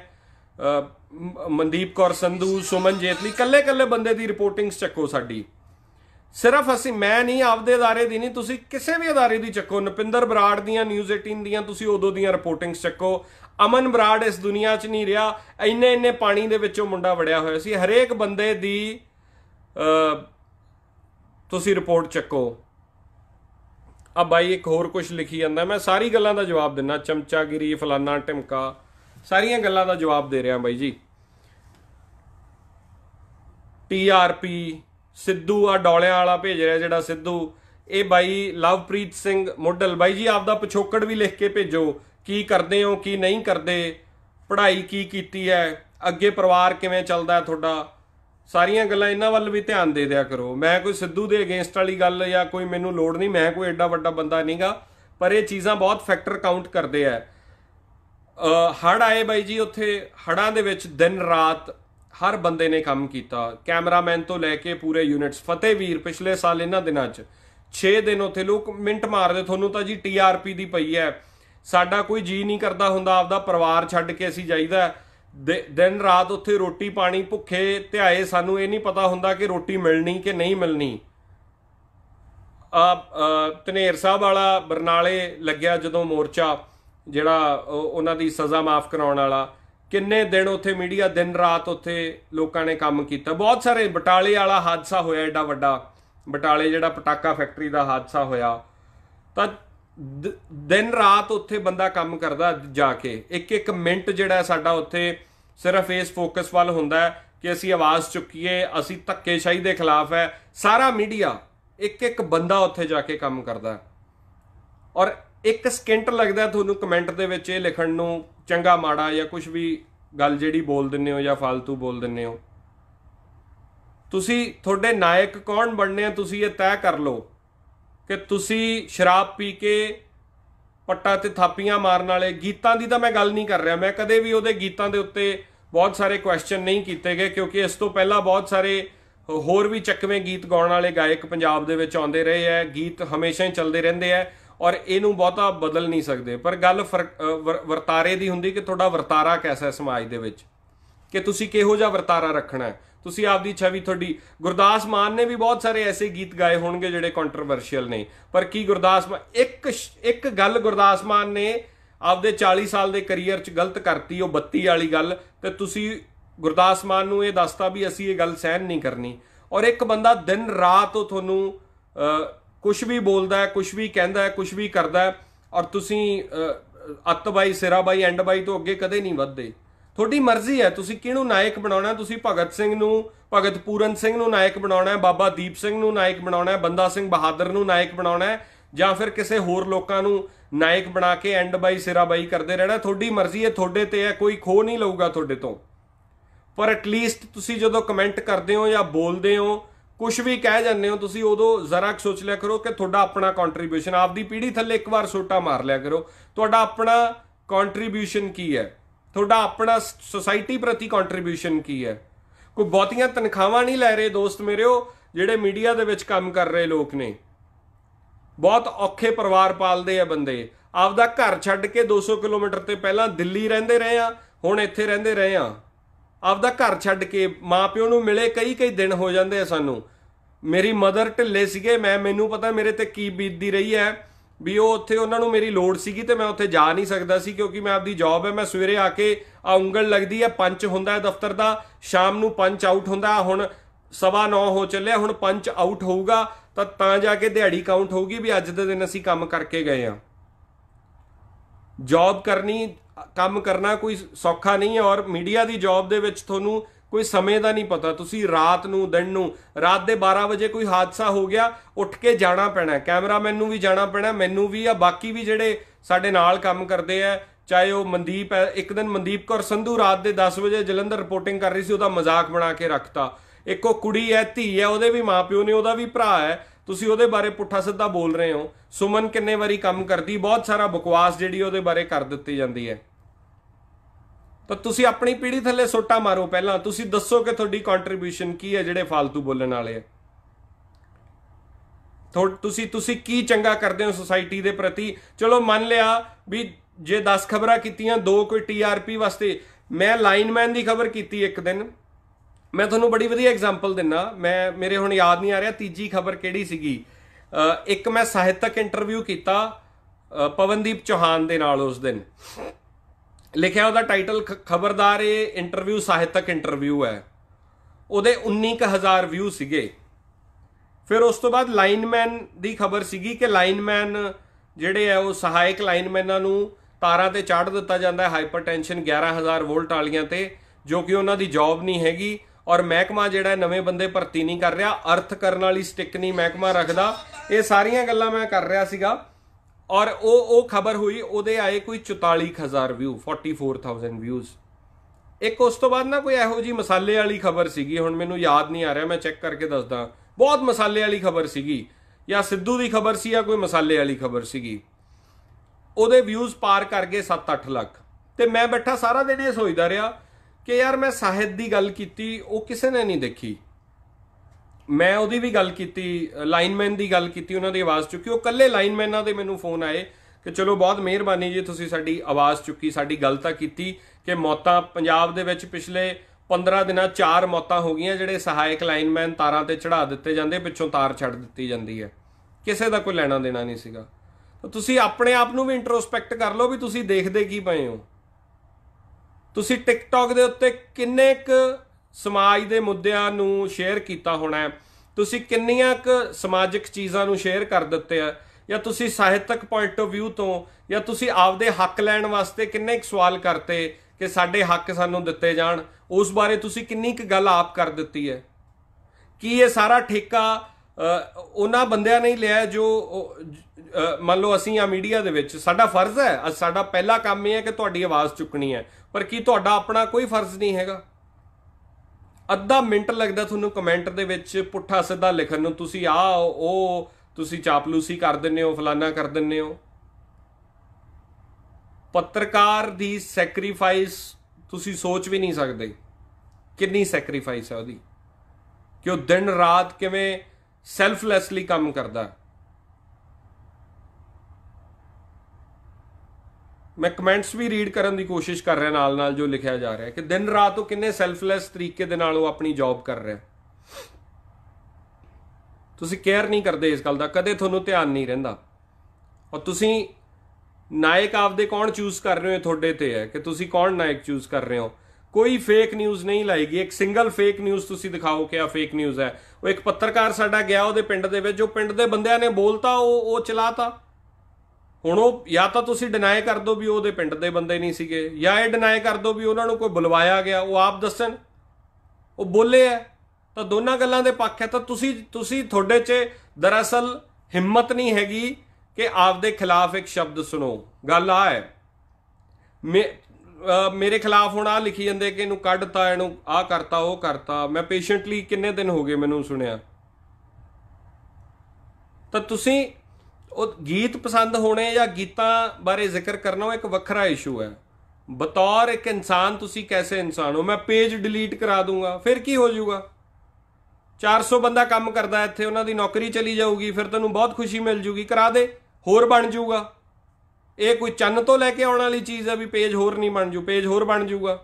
ਮਨਦੀਪ ਕੌਰ ਸੰਧੂ ਸੁਮਨ ਜੇਤਲੀ ਕੱਲੇ-ਕੱਲੇ ਬੰਦੇ ਦੀ ਰਿਪੋਰਟਿੰਗਸ ਚੱਕੋ ਸਾਡੀ ਸਿਰਫ ਅਸੀਂ ਮੈਂ ਨਹੀਂ ਆਪਦੇ ادارے ਦੀ ਨਹੀਂ ਤੁਸੀਂ ਕਿਸੇ ਵੀ ادارے ਦੀ ਚੱਕੋ ਨਪਿੰਦਰ ਬਰਾੜ ਦੀਆਂ ਨਿਊਜ਼ 18 ਦੀਆਂ ਤੁਸੀਂ ਉਦੋਂ ਦੀਆਂ ਰਿਪੋਰਟਿੰਗਸ ਚੱਕੋ ਅਮਨ ਬਰਾੜ ਇਸ ਦੁਨੀਆ 'ਚ ਨਹੀਂ ਰਿਹਾ ਇੰਨੇ ਇੰਨੇ ਪਾਣੀ ਦੇ ਵਿੱਚੋਂ ਮੁੰਡਾ ਵੜਿਆ ਹੋਇਆ ਸੀ ਹਰੇਕ ਬੰਦੇ ਦੀ ਤੁਸੀਂ ਰਿਪੋਰਟ ਚੱਕੋ ਆ ਬਾਈ ਇੱਕ ਹੋਰ ਕੁਝ ਲਿਖੀ ਜਾਂਦਾ ਮੈਂ ਸਾਰੀ ਗੱਲਾਂ ਦਾ ਜਵਾਬ ਦਿੰਨਾ ਚਮਚਾਗਿਰੀ ਫਲਾਨਾ ਟਿਮਕਾ ਸਾਰੀਆਂ ਗੱਲਾਂ ਦਾ ਜਵਾਬ ਦੇ ਰਿਹਾ ਬਾਈ G T R P Sidhu ਆ ਡੌਲਿਆਂ ਵਾਲਾ ਭੇਜ ਰਿਹਾ ਜਿਹੜਾ ਸਿੱਧੂ ਇਹ ਬਾਈ ਲਵਪ੍ਰੀਤ ਸਿੰਘ ਮੋਢਲ ਬਾਈ ਜੀ ਆਪ ਦਾ ਪਿਛੋਕੜ ਵੀ ਲਿਖ ਕੇ ਭੇਜੋ ਕੀ ਕਰਦੇ ਹੋ ਕੀ ਨਹੀਂ ਕਰਦੇ ਪੜ੍ਹਾਈ ਕੀ ਕੀਤੀ ਹੈ ਅੱਗੇ ਪਰਿਵਾਰ ਕਿਵੇਂ ਚੱਲਦਾ ਹੈ ਤੁਹਾਡਾ ਸਾਰੀਆਂ ਗੱਲਾਂ ਇਹਨਾਂ ਵੱਲ ਵੀ ਧਿਆਨ ਦੇ ਦਿਆ ਕਰੋ ਮੈਂ ਕੋਈ ਸਿੱਧੂ ਦੇ ਅਗੇਂਸਟ ਵਾਲੀ ਗੱਲ ਜਾਂ ਕੋਈ ਮੈਨੂੰ ਲੋੜ ਨਹੀਂ ਮੈਂ ਕੋਈ ਐਡਾ ਵੱਡਾ ਬੰਦਾ ਨਹੀਂਗਾ ਪਰ ਇਹ ਚੀਜ਼ਾਂ ਬਹੁਤ ਫੈਕਟਰ ਕਾਊਂਟ ਕਰਦੇ ਆ ਹੜ ਆਏ ਬਾਈ ਜੀ ਉੱਥੇ ਹੜਾਂ ਦੇ ਵਿੱਚ ਦਿਨ ਰਾਤ ਹਰ ਬੰਦੇ ਨੇ ਕੰਮ ਕੀਤਾ ਕੈਮਰਾਮੈਨ ਤੋਂ ਲੈ ਕੇ ਪੂਰੇ ਯੂਨਿਟਸ ਫਤਿਹਵੀਰ ਪਿਛਲੇ ਸਾਲ ਇਹਨਾਂ ਦਿਨਾਂ 'ਚ 6 ਦਿਨ ਉੱਥੇ ਲੋਕ ਮਿੰਟ ਮਾਰਦੇ ਤੁਹਾਨੂੰ ਤਾਂ ਜੀ ਟੀਆਰਪੀ ਦੀ ਪਈ ਹੈ ਸਾਡਾ ਕੋਈ ਜੀ ਨਹੀਂ ਕਰਦਾ ਹੁੰਦਾ ਆਪਦਾ ਪਰਿਵਾਰ ਛੱਡ ਕੇ ਅਸੀਂ ਜਾਈਦਾ ਦਿਨ ਰਾਤ ਉੱਥੇ ਰੋਟੀ ਪਾਣੀ ਭੁੱਖੇ ਧਿਆਏ ਸਾਨੂੰ ਇਹ ਨਹੀਂ ਪਤਾ ਹੁੰਦਾ ਕਿ ਰੋਟੀ ਮਿਲਣੀ ਕਿ ਨਹੀਂ ਮਿਲਣੀ ਆ ਤਨੇਰ ਸਾਹਿਬ ਵਾਲਾ ਬਰਨਾਲੇ ਲੱਗਿਆ ਜਦੋਂ ਮੋਰਚਾ ਜਿਹੜਾ ਉਹਨਾਂ ਦੀ ਸਜ਼ਾ ਮਾਫ ਕਰਾਉਣ ਵਾਲਾ ਕਿੰਨੇ ਦਿਨ ਉੱਥੇ ਮੀਡੀਆ ਦਿਨ ਰਾਤ ਉੱਥੇ ਲੋਕਾਂ ਨੇ ਕੰਮ ਕੀਤਾ ਬਹੁਤ ਸਾਰੇ ਬਟਾਲੇ ਵਾਲਾ ਹਾਦਸਾ ਹੋਇਆ ਏਡਾ ਵੱਡਾ ਬਟਾਲੇ ਜਿਹੜਾ ਪਟਾਕਾ ਫੈਕਟਰੀ ਦਾ ਹਾਦਸਾ ਹੋਇਆ ਤਾਂ ਦਿਨ ਰਾਤ ਉੱਥੇ ਬੰਦਾ ਕੰਮ ਕਰਦਾ ਜਾ ਕੇ ਇੱਕ ਇੱਕ ਮਿੰਟ ਜਿਹੜਾ ਸਾਡਾ ਉੱਥੇ ਸਿਰਫ ਇਸ ਫੋਕਸ ਵੱਲ ਹੁੰਦਾ ਕਿ ਅਸੀਂ ਆਵਾਜ਼ ਚੁੱਕੀਏ ਅਸੀਂ ਧੱਕੇਸ਼ਾਹੀ ਦੇ ਖਿਲਾਫ ਹੈ ਸਾਰਾ ਮੀਡੀਆ ਇੱਕ ਇੱਕ ਬੰਦਾ ਉੱਥੇ ਜਾ ਕੇ ਕੰਮ ਕਰਦਾ ਔਰ ਇੱਕ ਸਕਿੰਟ ਲੱਗਦਾ ਤੁਹਾਨੂੰ ਕਮੈਂਟ ਦੇ ਵਿੱਚ ਇਹ ਲਿਖਣ ਨੂੰ ਚੰਗਾ ਮਾੜਾ ਜਾਂ ਕੁਝ ਵੀ ਗੱਲ ਜਿਹੜੀ ਬੋਲ ਦਿੰਨੇ ਹੋ ਜਾਂ ਫालतू ਬੋਲ ਦਿੰਨੇ ਹੋ ਤੁਸੀਂ ਤੁਹਾਡੇ ਨਾਇਕ ਕੌਣ ਬਣਨੇ ਆ ਤੁਸੀਂ ਇਹ ਤੈਅ ਕਰ ਲਓ ਕਿ ਤੁਸੀਂ ਸ਼ਰਾਬ ਪੀ ਕੇ ਪੱਟਾ ਤੇ ਥਾਪੀਆਂ ਮਾਰਨ ਵਾਲੇ ਗੀਤਾਂ ਦੀ ਤਾਂ ਮੈਂ ਗੱਲ ਨਹੀਂ ਕਰ ਰਿਹਾ ਮੈਂ ਕਦੇ ਵੀ ਉਹਦੇ ਗੀਤਾਂ ਦੇ ਉੱਤੇ ਬਹੁਤ ਸਾਰੇ ਕੁਐਸਚਨ ਨਹੀਂ ਕੀਤੇ ਗਏ ਕਿਉਂਕਿ ਇਸ ਤੋਂ ਪਹਿਲਾਂ ਬਹੁਤ ਸਾਰੇ ਹੋਰ ਵੀ ਚੱਕਵੇਂ ਗੀਤ ਗਾਉਣ ਵਾਲੇ ਗਾਇਕ ਪੰਜਾਬ ਦੇ ਵਿੱਚ ਆਉਂਦੇ ਰਹੇ ਆ ਗੀਤ ਹਮੇਸ਼ਾ ਹੀ ਚੱਲਦੇ ਰਹਿੰਦੇ ਆ ਔਰ ਇਹਨੂੰ ਬਹੁਤਾ ਬਦਲ ਨਹੀਂ ਸਕਦੇ ਪਰ ਗੱਲ ਵਰਤਾਰੇ ਦੀ ਹੁੰਦੀ ਕਿ ਤੁਹਾਡਾ ਵਰਤਾਰਾ ਕਿਹਦਾ ਸਮਾਜ ਦੇ ਵਿੱਚ ਕਿ ਤੁਸੀਂ ਕਿਹੋ ਜਿਹਾ ਵਰਤਾਰਾ ਰੱਖਣਾ ਹੈ ਤੁਸੀਂ ਆਪਦੀ ਛਵੀ ਤੁਹਾਡੀ ਗੁਰਦਾਸ ਮਾਨ ਨੇ ਵੀ ਬਹੁਤ ਸਾਰੇ ਐਸੇ ਗੀਤ ਗਾਏ ਹੋਣਗੇ ਜਿਹੜੇ ਕੰਟਰੋਵਰਸ਼ੀਅਲ ਨੇ ਪਰ ਕੀ ਗੁਰਦਾਸ ਮਾਨ ਇੱਕ ਇੱਕ ਗੱਲ ਗੁਰਦਾਸ ਮਾਨ ਨੇ ਆਪਦੇ 40 ਸਾਲ ਦੇ ਕੈਰੀਅਰ 'ਚ ਗਲਤ ਕਰਤੀ ਉਹ 32 ਵਾਲੀ ਗੱਲ ਤੇ ਤੁਸੀਂ ਗੁਰਦਾਸ ਮਾਨ ਨੂੰ ਇਹ ਦੱਸਤਾ ਵੀ ਅਸੀਂ ਇਹ ਗੱਲ ਸਹਿਨ ਨਹੀਂ ਕਰਨੀ ਔਰ ਇੱਕ ਬੰਦਾ ਦਿਨ ਰਾਤ ਉਹ ਤੁਹਾਨੂੰ ਕੁਝ ਵੀ ਬੋਲਦਾ ਹੈ ਕੁਝ ਵੀ ਕਹਿੰਦਾ ਹੈ ਕੁਝ ਵੀ ਕਰਦਾ ਹੈ ਔਰ ਤੁਸੀਂ ਅੱਤ ਬਾਈ ਸਿਰਾ ਬਾਈ ਐਂਡ ਬਾਈ ਤੋਂ ਅੱਗੇ ਕਦੇ ਨਹੀਂ ਵੱਧਦੇ ਤੁਹਾਡੀ ਮਰਜ਼ੀ ਹੈ ਤੁਸੀਂ ਕਿਹਨੂੰ ਨਾਇਕ ਬਣਾਉਣਾ ਤੁਸੀਂ ਭਗਤ ਸਿੰਘ ਨੂੰ ਭਗਤ ਪੂਰਨ ਸਿੰਘ ਨੂੰ ਨਾਇਕ ਬਣਾਉਣਾ ਹੈ ਬਾਬਾ ਦੀਪ ਸਿੰਘ ਨੂੰ ਨਾਇਕ ਬਣਾਉਣਾ ਹੈ ਬੰਦਾ ਸਿੰਘ ਬਹਾਦਰ ਨੂੰ ਨਾਇਕ ਬਣਾਉਣਾ ਹੈ ਜਾਂ ਫਿਰ ਕਿਸੇ ਹੋਰ ਲੋਕਾਂ ਨੂੰ ਨਾਇਕ ਬਣਾ ਕੇ ਐਂਡ ਬਾਈ ਸਿਰਾ ਬਾਈ ਕਰਦੇ ਰਹਿਣਾ ਤੁਹਾਡੀ ਮਰਜ਼ੀ ਹੈ ਤੁਹਾਡੇ ਤੇ ਹੈ ਕੋਈ ਖੋ ਨਹੀਂ ਲਊਗਾ ਤੁਹਾਡੇ ਤੋਂ ਪਰ ਐਟਲੀਸਟ ਤੁਸੀਂ ਜਦੋਂ ਕਮੈਂਟ ਕਰਦੇ ਹੋ ਜਾਂ ਬੋਲਦੇ ਹੋ ਕੁਝ ਵੀ ਕਹਿ ਜਾਂਦੇ ਹੋ ਤੁਸੀਂ ਉਦੋਂ ਜ਼ਰਾ ਸੋਚ ਲਿਆ ਕਰੋ ਕਿ ਤੁਹਾਡਾ ਆਪਣਾ ਕੰਟਰੀਬਿਊਸ਼ਨ ਆਪਦੀ ਪੀੜ੍ਹੀ ਥੱਲੇ ਇੱਕ ਵਾਰ ਸੋਟਾ ਮਾਰ ਲਿਆ ਕਰੋ ਤੁਹਾਡਾ ਆਪਣਾ ਕੰਟਰੀਬਿਊਸ਼ਨ ਕੀ ਹੈ ਤੁਹਾਡਾ ਆਪਣਾ ਸੋਸਾਇਟੀ ਪ੍ਰਤੀ ਕੰਟਰੀਬਿਊਸ਼ਨ ਕੀ ਹੈ ਕੋਈ ਬਹੁਤੀਆਂ ਤਨਖਾਹਾਂ ਨਹੀਂ ਲੈ ਰਹੇ ਦੋਸਤ ਉਹ ਜਿਹੜੇ ਮੀਡੀਆ ਦੇ ਵਿੱਚ ਕੰਮ ਕਰ ਰਹੇ ਲੋਕ ਨੇ ਬਹੁਤ ਔਖੇ ਪਰਿਵਾਰ ਪਾਲਦੇ ਆ ਬੰਦੇ ਆਪਦਾ ਘਰ ਛੱਡ ਕੇ 200 ਕਿਲੋਮੀਟਰ ਤੇ ਪਹਿਲਾਂ ਦਿੱਲੀ ਰਹਿੰਦੇ ਰਹੇ ਆ ਹੁਣ ਇੱਥੇ ਰਹਿੰਦੇ ਰਹੇ ਆ ਆਪਦਾ ਘਰ ਛੱਡ ਕੇ ਮਾਪਿਓ ਨੂੰ ਮਿਲੇ ਕਈ ਕਈ ਦਿਨ ਹੋ ਜਾਂਦੇ ਆ ਸਾਨੂੰ ਮੇਰੀ ਮਦਰ ਢਿੱਲੇ ਸੀਗੇ ਮੈਂ ਮੈਨੂੰ ਪਤਾ ਮੇਰੇ ਤੇ ਕੀ ਬੀਤਦੀ ਰਹੀ ਹੈ ਵੀ ਉਹ ਉੱਥੇ ਉਹਨਾਂ ਨੂੰ ਮੇਰੀ ਲੋੜ ਸੀਗੀ ਤੇ ਮੈਂ ਉੱਥੇ ਜਾ ਨਹੀਂ ਸਕਦਾ ਸੀ ਕਿਉਂਕਿ ਮੈਂ ਆਪਦੀ ਜੌਬ ਹੈ ਮੈਂ ਸਵੇਰੇ ਆ ਕੇ ਆ ਉਂਗਲ ਲੱਗਦੀ ਹੈ ਪੰਚ ਹੁੰਦਾ ਹੈ ਦਫ਼ਤਰ ਦਾ ਸ਼ਾਮ ਨੂੰ ਪੰਚ ਆਊਟ ਹੁੰਦਾ ਹੁਣ ਸਵਾ 9 ਹੋ ਚੱਲਿਆ ਹੁਣ ਪੰਚ ਆਊਟ ਹੋਊਗਾ ਤਾਂ ਤਾਂ ਜਾ ਕੇ ਦਿਹਾੜੀ ਕਾਊਂਟ ਹੋਊਗੀ ਵੀ ਅੱਜ ਦੇ ਦਿਨ ਅਸੀਂ ਕੰਮ ਕਰਕੇ ਗਏ ਆ ਜੌਬ ਕਰਨੀ ਕੰਮ ਕਰਨਾ ਕੋਈ ਸੌਖਾ ਨਹੀਂ ਹੈ ਔਰ ਮੀਡੀਆ ਦੀ ਜੌਬ ਦੇ ਵਿੱਚ ਤੁਹਾਨੂੰ ਕੋਈ ਸਮੇਂ ਦਾ ਨਹੀਂ ਪਤਾ ਤੁਸੀਂ ਰਾਤ ਨੂੰ ਦਿਨ ਨੂੰ ਰਾਤ ਦੇ 12 ਵਜੇ ਕੋਈ ਹਾਦਸਾ ਹੋ ਗਿਆ ਉੱਠ ਕੇ ਜਾਣਾ ਪੈਣਾ ਕੈਮਰਾਮੈਨ ਨੂੰ ਵੀ ਜਾਣਾ ਪੈਣਾ ਮੈਨੂੰ ਵੀ ਆ ਬਾਕੀ ਵੀ ਜਿਹੜੇ ਸਾਡੇ ਨਾਲ ਕੰਮ ਕਰਦੇ ਆ ਚਾਹੇ ਉਹ ਮਨਦੀਪ ਹੈ ਇੱਕ ਦਿਨ ਮਨਦੀਪ ਕੌਰ ਸੰਧੂ ਰਾਤ ਦੇ 10 ਵਜੇ ਜਲੰਧਰ ਰਿਪੋਰਟਿੰਗ ਕਰ ਰਹੀ ਸੀ ਉਹਦਾ ਮਜ਼ਾਕ ਬਣਾ ਕੇ ਰੱਖਤਾ ਇੱਕੋ ਕੁੜੀ ਹੈ ਧੀ ਹੈ ਉਹਦੇ ਵੀ ਮਾਪਿਓ ਨੇ ਉਹਦਾ ਵੀ ਭਰਾ ਹੈ ਤੁਸੀਂ ਉਹਦੇ ਬਾਰੇ ਪੁੱਠਾ ਸਿੱਧਾ ਬੋਲ ਰਹੇ ਹੋ ਸੁਮਨ ਕਿੰਨੇ ਵਾਰੀ ਕੰਮ ਕਰਦੀ ਬਹੁਤ ਸਾਰਾ ਬਕਵਾਸ ਜਿਹੜੀ ਉਹਦੇ ਬਾਰੇ ਕਰ ਦਿੱਤੀ ਜਾਂਦੀ ਹੈ ਤਾਂ ਤੁਸੀਂ ਆਪਣੀ ਪੀੜੀ ਥੱਲੇ ਸੋਟਾ ਮਾਰੋ ਪਹਿਲਾਂ ਤੁਸੀਂ ਦੱਸੋ ਕਿ ਤੁਹਾਡੀ ਕੰਟਰੀਬਿਊਸ਼ਨ ਕੀ ਹੈ ਜਿਹੜੇ ਫालतू ਬੋਲਣ ਵਾਲੇ ਆ ਤੁਸੀਂ ਤੁਸੀਂ ਕੀ ਚੰਗਾ ਕਰਦੇ ਹੋ ਸੁਸਾਇਟੀ ਦੇ ਪ੍ਰਤੀ ਚਲੋ ਮੰਨ ਲਿਆ ਵੀ ਜੇ 10 ਖਬਰਾਂ ਕੀਤੀਆਂ ਦੋ ਕੋਈ ਟੀਆਰਪੀ ਵਾਸਤੇ ਮੈਂ ਲਾਈਨਮੈਨ ਦੀ ਖਬਰ ਕੀਤੀ ਇੱਕ ਦਿਨ ਮੈਂ ਤੁਹਾਨੂੰ ਬੜੀ ਵਧੀਆ ਐਗਜ਼ਾਮਪਲ ਦਿੰਨਾ ਮੈਂ ਮੇਰੇ ਹੁਣ ਯਾਦ ਨਹੀਂ ਆ ਰਿਹਾ ਤੀਜੀ ਖਬਰ ਕਿਹੜੀ ਸੀਗੀ ਇੱਕ ਮੈਂ ਸਾਹਿਤਕ ਇੰਟਰਵਿਊ ਕੀਤਾ ਪਵਨਦੀਪ ਚੌਹਾਨ ਦੇ ਨਾਲ ਉਸ ਦਿਨ ਲਿਖਿਆ ਉਹਦਾ ਟਾਈਟਲ ਖਬਰਦਾਰ ਇਹ ਇੰਟਰਵਿਊ ਸਾਹਿਤਕ ਇੰਟਰਵਿਊ ਹੈ ਉਹਦੇ 19000 ਵਿਊ ਸੀਗੇ ਫਿਰ ਉਸ ਤੋਂ ਬਾਅਦ ਲਾਈਨਮੈਨ ਦੀ ਖਬਰ ਸੀਗੀ ਕਿ ਲਾਈਨਮੈਨ ਜਿਹੜੇ ਆ ਉਹ ਸਹਾਇਕ ਲਾਈਨਮੈਨਾਂ ਨੂੰ ਤਾਰਾਂ ਤੇ ਚਾੜ ਦਿੱਤਾ ਜਾਂਦਾ ਹੈ ਹਾਈਪਰਟੈਂਸ਼ਨ 11000 ਵੋਲਟ ਵਾਲੀਆਂ ਤੇ ਜੋ ਕਿ ਉਹਨਾਂ ਦੀ ਜੌਬ ਨਹੀਂ ਹੈਗੀ ਔਰ ਮਹਿਕਮਾ ਜਿਹੜਾ ਨਵੇਂ ਬੰਦੇ ਭਰਤੀ ਨਹੀਂ ਕਰ ਰਿਹਾ ਅਰਥ ਕਰਨ ਵਾਲੀ ਸਟਿਕ ਨਹੀਂ ਮਹਿਕਮਾ ਰੱਖਦਾ ਇਹ ਸਾਰੀਆਂ ਗੱਲਾਂ ਮੈਂ ਕਰ ਰਿਹਾ ਸੀਗਾ ਔਰ ਉਹ ਉਹ ਖਬਰ ਹੋਈ ਉਹਦੇ ਆਏ ਕੋਈ 44000 ਵਿਊ 44000 ਵਿਊਜ਼ ਇੱਕ ਉਸ ਤੋਂ ਬਾਅਦ ਨਾ ਕੋਈ ਇਹੋ ਜੀ ਮਸਾਲੇ ਵਾਲੀ ਖਬਰ ਸੀਗੀ ਹੁਣ ਮੈਨੂੰ ਯਾਦ ਨਹੀਂ ਆ ਰਿਹਾ ਮੈਂ ਚੈੱਕ ਕਰਕੇ ਦੱਸਦਾ ਬਹੁਤ ਮਸਾਲੇ ਵਾਲੀ ਖਬਰ ਸੀਗੀ ਜਾਂ ਸਿੱਧੂ ਦੀ ਖਬਰ ਸੀ ਜਾਂ ਕੋਈ ਮਸਾਲੇ ਵਾਲੀ ਖਬਰ ਸੀਗੀ ਉਹਦੇ ਵਿਊਜ਼ ਪਾਰ ਕਰ ਗਏ 7-8 ਲੱਖ ਤੇ ਮੈਂ ਬੈਠਾ ਸਾਰਾ ਦਿਨ ਇਹ ਸੋਚਦਾ ਰਿਹਾ ਕਿ ਯਾਰ ਮੈਂ ਸਾਹਿਤ ਦੀ ਗੱਲ ਕੀਤੀ ਉਹ ਕਿਸੇ ਨੇ ਨਹੀਂ ਦੇਖੀ ਮੈਂ ਉਹਦੀ ਵੀ ਗੱਲ ਕੀਤੀ ਲਾਈਨਮੈਨ ਦੀ ਗੱਲ ਕੀਤੀ ਉਹਨਾਂ ਦੀ ਆਵਾਜ਼ ਚੁੱਕੀ ਉਹ ਕੱਲੇ ਲਾਈਨਮੈਨਾਂ ਦੇ ਮੈਨੂੰ ਫੋਨ ਆਏ ਕਿ ਚਲੋ ਬਹੁਤ ਮਿਹਰਬਾਨੀ ਜੀ ਤੁਸੀਂ ਸਾਡੀ ਆਵਾਜ਼ ਚੁੱਕੀ ਸਾਡੀ ਗੱਲ ਤਾਂ ਕੀਤੀ ਕਿ ਮੌਤਾਂ ਪੰਜਾਬ ਦੇ ਵਿੱਚ ਪਿਛਲੇ 15 ਦਿਨਾਂ ਚਾਰ ਮੌਤਾਂ ਹੋ ਗਈਆਂ ਜਿਹੜੇ ਸਹਾਇਕ ਲਾਈਨਮੈਨ ਤਾਰਾਂ ਤੇ ਚੜਾ ਦਿੱਤੇ ਜਾਂਦੇ ਪਿੱਛੋਂ ਤਾਰ ਛੱਡ ਦਿੱਤੀ ਜਾਂਦੀ ਹੈ ਕਿਸੇ ਦਾ ਕੋਈ ਲੈਣਾ ਦੇਣਾ ਨਹੀਂ ਸੀਗਾ ਤਾਂ ਤੁਸੀਂ ਆਪਣੇ ਆਪ ਨੂੰ ਵੀ ਇੰਟਰੋਸਪੈਕਟ ਕਰ ਲਓ ਵੀ ਤੁਸੀਂ ਦੇਖਦੇ ਕੀ ਪਏ ਹੋ ਤੁਸੀਂ ਟਿਕਟੌਕ ਦੇ ਉੱਤੇ ਕਿੰਨੇ ਕ ਸਮਾਜ ਦੇ ਮੁੱਦਿਆਂ ਨੂੰ ਸ਼ੇਅਰ ਕੀਤਾ ਹੋਣਾ ਹੈ ਤੁਸੀਂ ਕਿੰਨੀਆਂ ਕ ਸਮਾਜਿਕ ਚੀਜ਼ਾਂ ਨੂੰ ਸ਼ੇਅਰ ਕਰ ਦਿੱਤੇ ਆ ਜਾਂ ਤੁਸੀਂ ਸਾਹਿਤਕ ਪੁਆਇੰਟ ਆਫ View ਤੋਂ ਜਾਂ ਤੁਸੀਂ ਆਪਦੇ ਹੱਕ ਲੈਣ ਵਾਸਤੇ ਕਿੰਨੇ ਕ ਸਵਾਲ ਕਰਤੇ ਕਿ ਸਾਡੇ ਹੱਕ ਸਾਨੂੰ ਦਿੱਤੇ ਜਾਣ ਉਸ ਬਾਰੇ ਤੁਸੀਂ ਕਿੰਨੀ ਕ ਗੱਲ ਆਪ ਕਰ ਦਿੱਤੀ ਹੈ ਕੀ ਇਹ ਸਾਰਾ ਠੇਕਾ ਉਹਨਾਂ ਬੰਦਿਆਂ ਨੇ ਲਿਆ ਜੋ ਮੰਨ ਲਓ ਅਸੀਂ ਆ ਮੀਡੀਆ ਦੇ ਵਿੱਚ ਸਾਡਾ ਫਰਜ਼ ਹੈ ਸਾਡਾ ਪਹਿਲਾ ਕੰਮ ਇਹ ਹੈ ਕਿ ਤੁਹਾਡੀ ਆਵਾਜ਼ ਚੁੱਕਣੀ ਹੈ ਪਰ ਕੀ ਤੁਹਾਡਾ ਆਪਣਾ ਕੋਈ ਫਰਜ਼ ਨਹੀਂ ਹੈਗਾ ਅੱਧਾ ਮਿੰਟ ਲੱਗਦਾ ਤੁਹਾਨੂੰ ਕਮੈਂਟ ਦੇ ਵਿੱਚ ਪੁੱਠਾ ਸਿੱਧਾ ਲਿਖਣ ਨੂੰ ਤੁਸੀਂ ਆ ਉਹ ਤੁਸੀਂ ਚਾਪਲੂਸੀ ਕਰ ਦਿੰਨੇ ਹੋ ਫਲਾਨਾ ਕਰ ਦਿੰਨੇ ਹੋ ਪੱਤਰਕਾਰ ਦੀ ਸੈਕਰੀਫਾਈਸ ਤੁਸੀਂ ਸੋਚ ਵੀ ਨਹੀਂ ਸਕਦੇ ਕਿੰਨੀ ਸੈਕਰੀਫਾਈਸ ਹੈ ਉਹਦੀ ਕਿ ਉਹ ਦਿਨ ਰਾਤ ਕਿਵੇਂ ਸੈਲਫਲੈਸਲੀ ਕੰਮ ਕਰਦਾ ਹੈ ਮੈਂ ਕਮੈਂਟਸ ਵੀ ਰੀਡ ਕਰਨ ਦੀ ਕੋਸ਼ਿਸ਼ ਕਰ ਰਿਹਾ ਨਾਲ ਨਾਲ ਜੋ ਲਿਖਿਆ ਜਾ ਰਿਹਾ ਕਿ ਦਿਨ ਰਾਤ ਉਹ ਕਿੰਨੇ ਸੈਲਫਲੈਸ ਤਰੀਕੇ ਦੇ ਨਾਲ ਉਹ ਆਪਣੀ ਜੌਬ ਕਰ ਰਿਹਾ ਤੁਸੀਂ ਕੇਅਰ ਨਹੀਂ ਕਰਦੇ ਇਸ ਗੱਲ ਦਾ ਕਦੇ ਤੁਹਾਨੂੰ ਧਿਆਨ ਨਹੀਂ ਰਹਿੰਦਾ ਔਰ ਤੁਸੀਂ ਨਾਇਕ ਆਪਦੇ ਕੌਣ ਚੂਜ਼ ਕਰ ਰਹੇ ਹੋ ਤੁਹਾਡੇ ਤੇ ਹੈ ਕਿ ਤੁਸੀਂ ਕੌਣ ਨਾਇਕ ਚੂਜ਼ ਕਰ ਰਹੇ ਹੋ ਕੋਈ ਫੇਕ ਨਿਊਜ਼ ਨਹੀਂ ਲਾਏਗੀ ਇੱਕ ਸਿੰਗਲ ਫੇਕ ਨਿਊਜ਼ ਤੁਸੀਂ ਦਿਖਾਓ ਕਿ ਆ ਫੇਕ ਨਿਊਜ਼ ਹੈ ਉਹ ਇੱਕ ਪੱਤਰਕਾਰ ਸਾਡਾ ਗਿਆ ਉਹਦੇ ਪਿੰਡ ਦੇ ਵਿੱਚ ਜੋ ਪਿੰਡ ਦੇ ਬੰਦਿਆਂ ਨੇ ਬੋਲਤਾ ਉਹ ਉਹ ਚਲਾਤਾ ਹੁਣ ਉਹ ਜਾਂ ਤਾਂ ਤੁਸੀਂ ਡਿਨਾਈ ਕਰ ਦਿਓ ਵੀ ਉਹਦੇ ਪਿੰਡ ਦੇ ਬੰਦੇ ਨਹੀਂ ਸੀਗੇ ਜਾਂ ਇਹ ਡਿਨਾਈ ਕਰ ਦਿਓ ਵੀ ਉਹਨਾਂ ਨੂੰ ਕੋਈ ਬੁਲਵਾਇਆ ਗਿਆ ਉਹ ਆਪ ਦੱਸਣ ਉਹ ਬੋਲੇ ਆ ਤਾਂ ਦੋਨਾਂ ਗੱਲਾਂ ਦੇ ਪੱਖ ਹੈ ਤਾਂ ਤੁਸੀਂ ਤੁਸੀਂ ਤੁਹਾਡੇ 'ਚ ਦਰਅਸਲ ਹਿੰਮਤ ਨਹੀਂ ਹੈਗੀ ਕਿ ਆਪਦੇ ਖਿਲਾਫ ਇੱਕ ਸ਼ਬਦ ਸੁਣੋ ਗੱਲ ਆ ਹੈ ਮੇਰੇ ਖਿਲਾਫ ਹੁਣ ਆ ਲਿਖੀ ਜਾਂਦੇ ਕਿ ਇਹਨੂੰ ਕੱਢਤਾ ਇਹਨੂੰ ਆ ਕਰਤਾ ਉਹ ਕਰਤਾ ਮੈਂ ਪੇਸ਼ੈਂਟਲੀ ਕਿੰਨੇ ਦਿਨ ਹੋ ਗਏ ਮੈਨੂੰ ਸੁਣਿਆ ਤਾਂ ਤੁਸੀਂ ਉਹ ਗੀਤ ਪਸੰਦ ਹੋਣੇ ਜਾਂ ਗੀਤਾਂ ਬਾਰੇ ਜ਼ਿਕਰ ਕਰਨਾ ਉਹ ਇੱਕ ਵੱਖਰਾ ਇਸ਼ੂ ਹੈ ਬਤੌਰ ਇੱਕ ਇਨਸਾਨ ਤੁਸੀਂ ਕੈਸੇ ਇਨਸਾਨ ਹੋ ਮੈਂ ਪੇਜ ਡਿਲੀਟ ਕਰਾ ਦੂੰਗਾ ਫਿਰ ਕੀ ਹੋ ਜਾਊਗਾ 400 ਬੰਦਾ ਕੰਮ ਕਰਦਾ ਇੱਥੇ ਉਹਨਾਂ ਦੀ ਨੌਕਰੀ ਚਲੀ ਜਾਊਗੀ ਫਿਰ ਤੈਨੂੰ ਬਹੁਤ ਖੁਸ਼ੀ ਮਿਲ ਜੂਗੀ ਕਰਾ ਦੇ ਹੋਰ ਬਣ ਜਾਊਗਾ ਇਹ ਕੋਈ ਚੰਨ ਤੋਂ ਲੈ ਕੇ ਆਉਣ ਵਾਲੀ ਚੀਜ਼ ਆ ਵੀ ਪੇਜ ਹੋਰ ਨਹੀਂ ਬਣ ਜੂ ਪੇਜ ਹੋਰ ਬਣ ਜਾਊਗਾ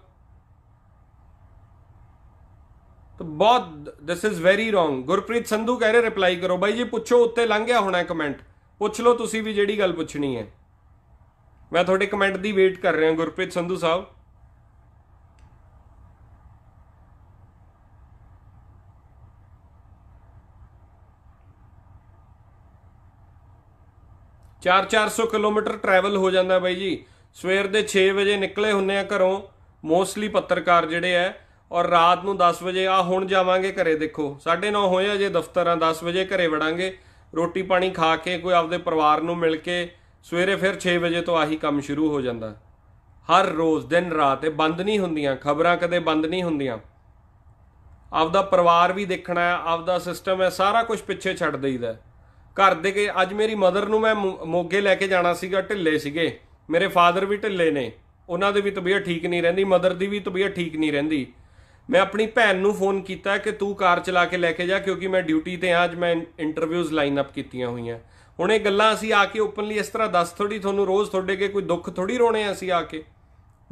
ਤਾਂ ਬਹੁਤ this is very wrong Gurpreet Sandhu ਕਹਿ ਰਹੇ ਰਿਪਲਾਈ ਕਰੋ ਬਾਈ ਜੀ ਪੁੱਛੋ ਉੱਤੇ ਲੰਘ ਗਿਆ ਹੋਣਾ ਕਮੈਂਟ ਪੁੱਛ ਲਓ ਤੁਸੀਂ ਵੀ ਜਿਹੜੀ ਗੱਲ ਪੁੱਛਣੀ ਹੈ ਮੈਂ ਤੁਹਾਡੇ ਕਮੈਂਟ ਦੀ ਵੇਟ ਕਰ ਰਿਹਾ ਗੁਰਪ੍ਰੀਤ ਸੰਧੂ ਸਾਹਿਬ ਚਾਰ 400 ਕਿਲੋਮੀਟਰ ਟਰੈਵਲ ਹੋ ਜਾਂਦਾ ਬਾਈ ਜੀ ਸਵੇਰ ਦੇ 6 ਵਜੇ ਨਿਕਲੇ ਹੁੰਨੇ ਆ ਘਰੋਂ ਮੋਸਟਲੀ ਪੱਤਰਕਾਰ ਜਿਹੜੇ ਆ ਔਰ ਰਾਤ ਨੂੰ 10 ਵਜੇ ਆ ਹੁਣ ਜਾਵਾਂਗੇ ਘਰੇ ਦੇਖੋ 9:30 ਹੋਏ ਅਜੇ ਦਫ਼ਤਰਾਂ 10 ਵਜੇ ਘਰੇ ਵੜਾਂਗੇ ਰੋਟੀ ਪਾਣੀ ਖਾ ਕੇ ਕੋਈ ਆਪਦੇ ਪਰਿਵਾਰ ਨੂੰ ਮਿਲ ਕੇ ਸਵੇਰੇ ਫਿਰ 6 ਵਜੇ ਤੋਂ ਆਹੀ ਕੰਮ ਸ਼ੁਰੂ ਹੋ ਜਾਂਦਾ ਹਰ ਰੋਜ਼ ਦਿਨ ਰਾਤ ਇਹ ਬੰਦ ਨਹੀਂ ਹੁੰਦੀਆਂ ਖਬਰਾਂ ਕਦੇ ਬੰਦ ਨਹੀਂ ਹੁੰਦੀਆਂ ਆਪਦਾ ਪਰਿਵਾਰ ਵੀ ਦੇਖਣਾ ਹੈ ਆਪਦਾ ਸਿਸਟਮ ਹੈ ਸਾਰਾ ਕੁਝ ਪਿੱਛੇ ਛੱਡ ਦਈਦਾ ਘਰ ਦੇ ਕੇ ਅੱਜ ਮੇਰੀ ਮਦਰ ਨੂੰ ਮੈਂ ਮੋਗੇ ਲੈ ਕੇ ਜਾਣਾ ਸੀਗਾ ਢਿੱਲੇ ਸੀਗੇ ਮੇਰੇ ਫਾਦਰ ਵੀ ਢਿੱਲੇ ਨੇ ਉਹਨਾਂ ਦੀ ਵੀ ਤਬੀਅਤ ਠੀਕ ਨਹੀਂ ਰਹਿੰਦੀ ਮਦਰ ਦੀ ਵੀ ਤਬੀਅਤ ਠੀਕ ਨਹੀਂ ਰਹਿੰਦੀ ਮੈਂ ਆਪਣੀ ਭੈਣ ਨੂੰ ਫੋਨ ਕੀਤਾ ਕਿ ਤੂੰ ਕਾਰ ਚਲਾ ਕੇ ਲੈ ਕੇ ਜਾ ਕਿਉਂਕਿ ਮੈਂ ਡਿਊਟੀ ਤੇ ਆ ਅੱਜ ਮੈਂ ਇੰਟਰਵਿਊਜ਼ ਲਾਈਨ ਅਪ ਕੀਤੀਆਂ ਹੋਈਆਂ ਹੁਣ ਇਹ ਗੱਲਾਂ ਅਸੀਂ ਆ ਕੇ ਓਪਨਲੀ ਇਸ ਤਰ੍ਹਾਂ ਦੱਸ ਥੋੜੀ ਤੁਹਾਨੂੰ ਰੋਜ਼ ਤੁਹਾਡੇ ਕੇ ਕੋਈ ਦੁੱਖ ਥੋੜੀ ਰੋਣੇ ਆ ਅਸੀਂ ਆ ਕੇ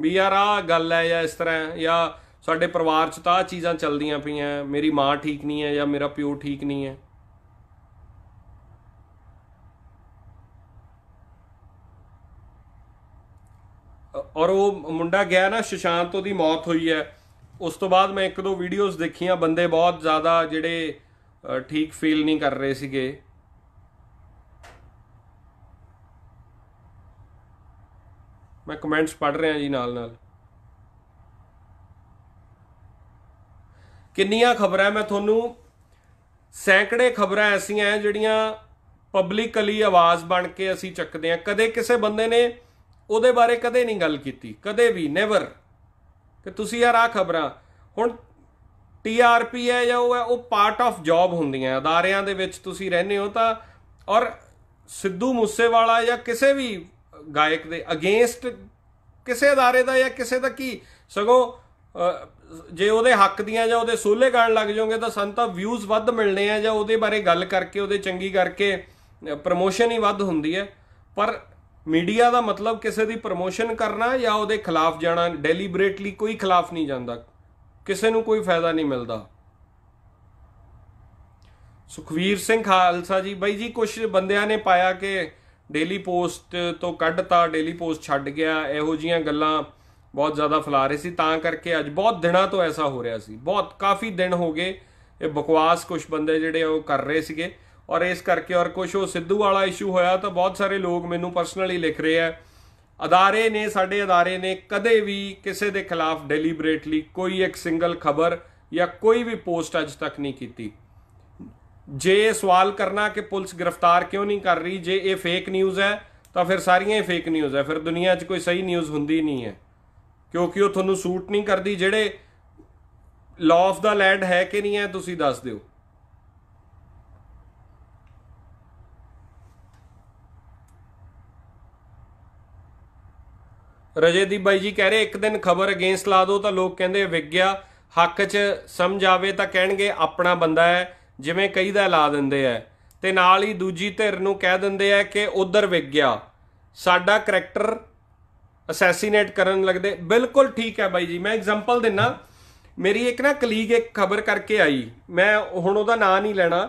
ਵੀ ਯਾਰ ਆ ਗੱਲ ਹੈ ਜਾਂ ਇਸ ਤਰ੍ਹਾਂ ਜਾਂ ਸਾਡੇ ਪਰਿਵਾਰ 'ਚ ਤਾਂ ਆ ਚੀਜ਼ਾਂ ਚੱਲਦੀਆਂ ਪਈਆਂ ਮੇਰੀ ਮਾਂ ਠੀਕ ਨਹੀਂ ਹੈ ਜਾਂ ਮੇਰਾ ਪਿਓ ਠੀਕ ਨਹੀਂ ਹੈ ਔਰ ਉਹ ਮੁੰਡਾ ਗਿਆ ਨਾ ਸ਼ਸ਼ਾਂਤ ਉਹਦੀ ਮੌਤ ਹੋਈ ਹੈ ਉਸ ਤੋਂ ਬਾਅਦ ਮੈਂ ਇੱਕ ਦੋ ਵੀਡੀਓਜ਼ ਦੇਖੀਆਂ ਬੰਦੇ ਬਹੁਤ ਜ਼ਿਆਦਾ ਜਿਹੜੇ ਠੀਕ ਫੀਲ ਨਹੀਂ ਕਰ ਰਹੇ ਸੀਗੇ ਮੈਂ ਕਮੈਂਟਸ ਪੜ ਰਿਹਾ ਜੀ ਨਾਲ ਨਾਲ ਕਿੰਨੀਆਂ ਖਬਰਾਂ ਮੈਂ ਤੁਹਾਨੂੰ ਸੈਂਕੜੇ ਖਬਰਾਂ ਐਸੀਆਂ ਜਿਹੜੀਆਂ ਪਬਲਿਕਲੀ ਆਵਾਜ਼ ਬਣ ਕੇ ਅਸੀਂ ਚੱਕਦੇ ਆ ਕਦੇ ਕਿਸੇ ਬੰਦੇ ਨੇ ਉਹਦੇ ਬਾਰੇ ਕਦੇ ਨਹੀਂ ਗੱਲ ਕੀਤੀ ਕਦੇ ਵੀ ਨੈਵਰ ਕਿ ਤੁਸੀਂ ਯਾਰ ਆ ਖਬਰਾਂ ਹੁਣ ਟੀਆਰਪੀ ਹੈ ਜਾਂ ਉਹ ਹੈ ਉਹ ਪਾਰਟ ਆਫ ਜੌਬ ਹੁੰਦੀਆਂ ਅਦਾਰਿਆਂ ਦੇ ਵਿੱਚ ਤੁਸੀਂ ਰਹਿੰਦੇ ਹੋ ਤਾਂ ਔਰ ਸਿੱਧੂ ਮੂਸੇਵਾਲਾ ਜਾਂ ਕਿਸੇ ਵੀ ਗਾਇਕ ਦੇ ਅਗੇਂਸਟ ਕਿਸੇ ਅਦਾਰੇ ਦਾ ਜਾਂ ਕਿਸੇ ਦਾ ਕੀ ਸਗੋਂ ਜੇ ਉਹਦੇ ਹੱਕ ਦੀਆਂ ਜਾਂ ਉਹਦੇ ਸੋਲੇ ਗਾਣ ਲੱਗ ਜਾਓਗੇ ਤਾਂ ਤਾਂ ਵਿਊਜ਼ ਵੱਧ ਮਿਲਣੇ ਆ ਜਾਂ ਉਹਦੇ ਬਾਰੇ ਗੱਲ ਕਰਕੇ ਉਹਦੇ ਚੰਗੀ ਕਰਕੇ ਪ੍ਰਮੋਸ਼ਨ ਹੀ ਵੱਧ ਹੁੰਦੀ ਹੈ ਪਰ ਮੀਡੀਆ ਦਾ ਮਤਲਬ ਕਿਸੇ ਦੀ ਪ੍ਰੋਮੋਸ਼ਨ ਕਰਨਾ ਜਾਂ ਉਹਦੇ ਖਿਲਾਫ ਜਾਣਾ ਡੈਲੀਬਰੇਟਲੀ ਕੋਈ ਖਿਲਾਫ ਨਹੀਂ ਜਾਂਦਾ ਕਿਸੇ ਨੂੰ ਕੋਈ ਫਾਇਦਾ ਨਹੀਂ ਮਿਲਦਾ ਸੁਖਵੀਰ ਸਿੰਘ ਖਾਲਸਾ ਜੀ ਬਾਈ ਜੀ ਕੁਝ ਬੰਦਿਆਂ ਨੇ ਪਾਇਆ ਕਿ ਡੇਲੀ ਪੋਸਟ ਤੋਂ ਕੱਢਤਾ ਡੇਲੀ ਪੋਸਟ ਛੱਡ ਗਿਆ ਇਹੋ ਜੀਆਂ ਗੱਲਾਂ ਬਹੁਤ ਜ਼ਿਆਦਾ ਫਲਾ ਰਹੇ ਸੀ ਤਾਂ ਕਰਕੇ ਅੱਜ ਬਹੁਤ ਦਿਨਾਂ ਤੋਂ ਐਸਾ ਹੋ ਰਿਹਾ ਸੀ ਬਹੁਤ ਕਾਫੀ ਦਿਨ ਹੋ ਗਏ ਇਹ ਬਕਵਾਸ ਕੁਝ ਬੰਦੇ ਜਿਹੜੇ ਉਹ ਕਰ ਰਹੇ ਸੀਗੇ ਔਰ ਇਸ ਕਰਕੇ ਔਰ ਕੁਝ ਉਹ ਸਿੱਧੂ ਵਾਲਾ ਇਸ਼ੂ ਹੋਇਆ ਤਾਂ ਬਹੁਤ ਸਾਰੇ ਲੋਕ ਮੈਨੂੰ ਪਰਸਨਲੀ ਲਿਖ ਰਹੇ ਆ ਅਦਾਰੇ ਨੇ ਸਾਡੇ ਅਦਾਰੇ ਨੇ ਕਦੇ ਵੀ ਕਿਸੇ ਦੇ ਖਿਲਾਫ ਡੈਲੀਬਰੇਟਲੀ ਕੋਈ ਇੱਕ ਸਿੰਗਲ ਖਬਰ ਜਾਂ ਕੋਈ ਵੀ ਪੋਸਟ ਅਜ ਤੱਕ ਨਹੀਂ ਕੀਤੀ ਜੇ ਸਵਾਲ ਕਰਨਾ ਕਿ ਪੁਲਿਸ ਗ੍ਰਿਫਤਾਰ ਕਿਉਂ ਨਹੀਂ ਕਰ ਰਹੀ ਜੇ ਇਹ ਫੇਕ ਨਿਊਜ਼ ਹੈ ਤਾਂ ਫਿਰ ਸਾਰੀਆਂ ਹੀ ਫੇਕ ਨਿਊਜ਼ ਹੈ ਫਿਰ ਦੁਨੀਆ 'ਚ ਕੋਈ ਸਹੀ ਨਿਊਜ਼ ਹੁੰਦੀ ਨਹੀਂ ਹੈ ਕਿਉਂਕਿ ਉਹ ਤੁਹਾਨੂੰ ਸੂਟ ਨਹੀਂ ਕਰਦੀ ਜਿਹੜੇ ਲਾਅ ਆਫ ਦਾ ਲੈਂਡ ਹੈ ਕਿ ਨਹੀਂ ਹੈ ਤੁਸੀਂ ਦੱਸ ਦਿਓ ਰਜੇਦੀਪ ਬਾਈ ਜੀ ਕਹਿ ਰਹੇ ਇੱਕ ਦਿਨ ਖਬਰ ਅਗੇਂਸਟ ਲਾ ਦੋ ਤਾਂ ਲੋਕ ਕਹਿੰਦੇ ਵਿਗ ਗਿਆ ਹੱਕ 'ਚ ਸਮਝ ਆਵੇ ਤਾਂ ਕਹਿਣਗੇ ਆਪਣਾ ਬੰਦਾ ਹੈ ਜਿਵੇਂ ਕਈ ਦਾ ਲਾ ਦਿੰਦੇ ਐ ਤੇ ਨਾਲ ਹੀ ਦੂਜੀ ਧਿਰ ਨੂੰ ਕਹਿ ਦਿੰਦੇ ਐ ਕਿ ਉਧਰ ਵਿਗ ਗਿਆ ਸਾਡਾ ਕਰੈਕਟਰ ਅਸੈਸੀਨੇਟ ਕਰਨ ਲੱਗਦੇ ਬਿਲਕੁਲ ਠੀਕ ਹੈ ਬਾਈ ਜੀ ਮੈਂ ਐਗਜ਼ਾਮਪਲ ਦਿੰਨਾ ਮੇਰੀ ਇੱਕ ਨਾ ਕਲੀਗ ਇੱਕ ਖਬਰ ਕਰਕੇ ਆਈ ਮੈਂ ਹੁਣ ਉਹਦਾ ਨਾਂ ਨਹੀਂ ਲੈਣਾ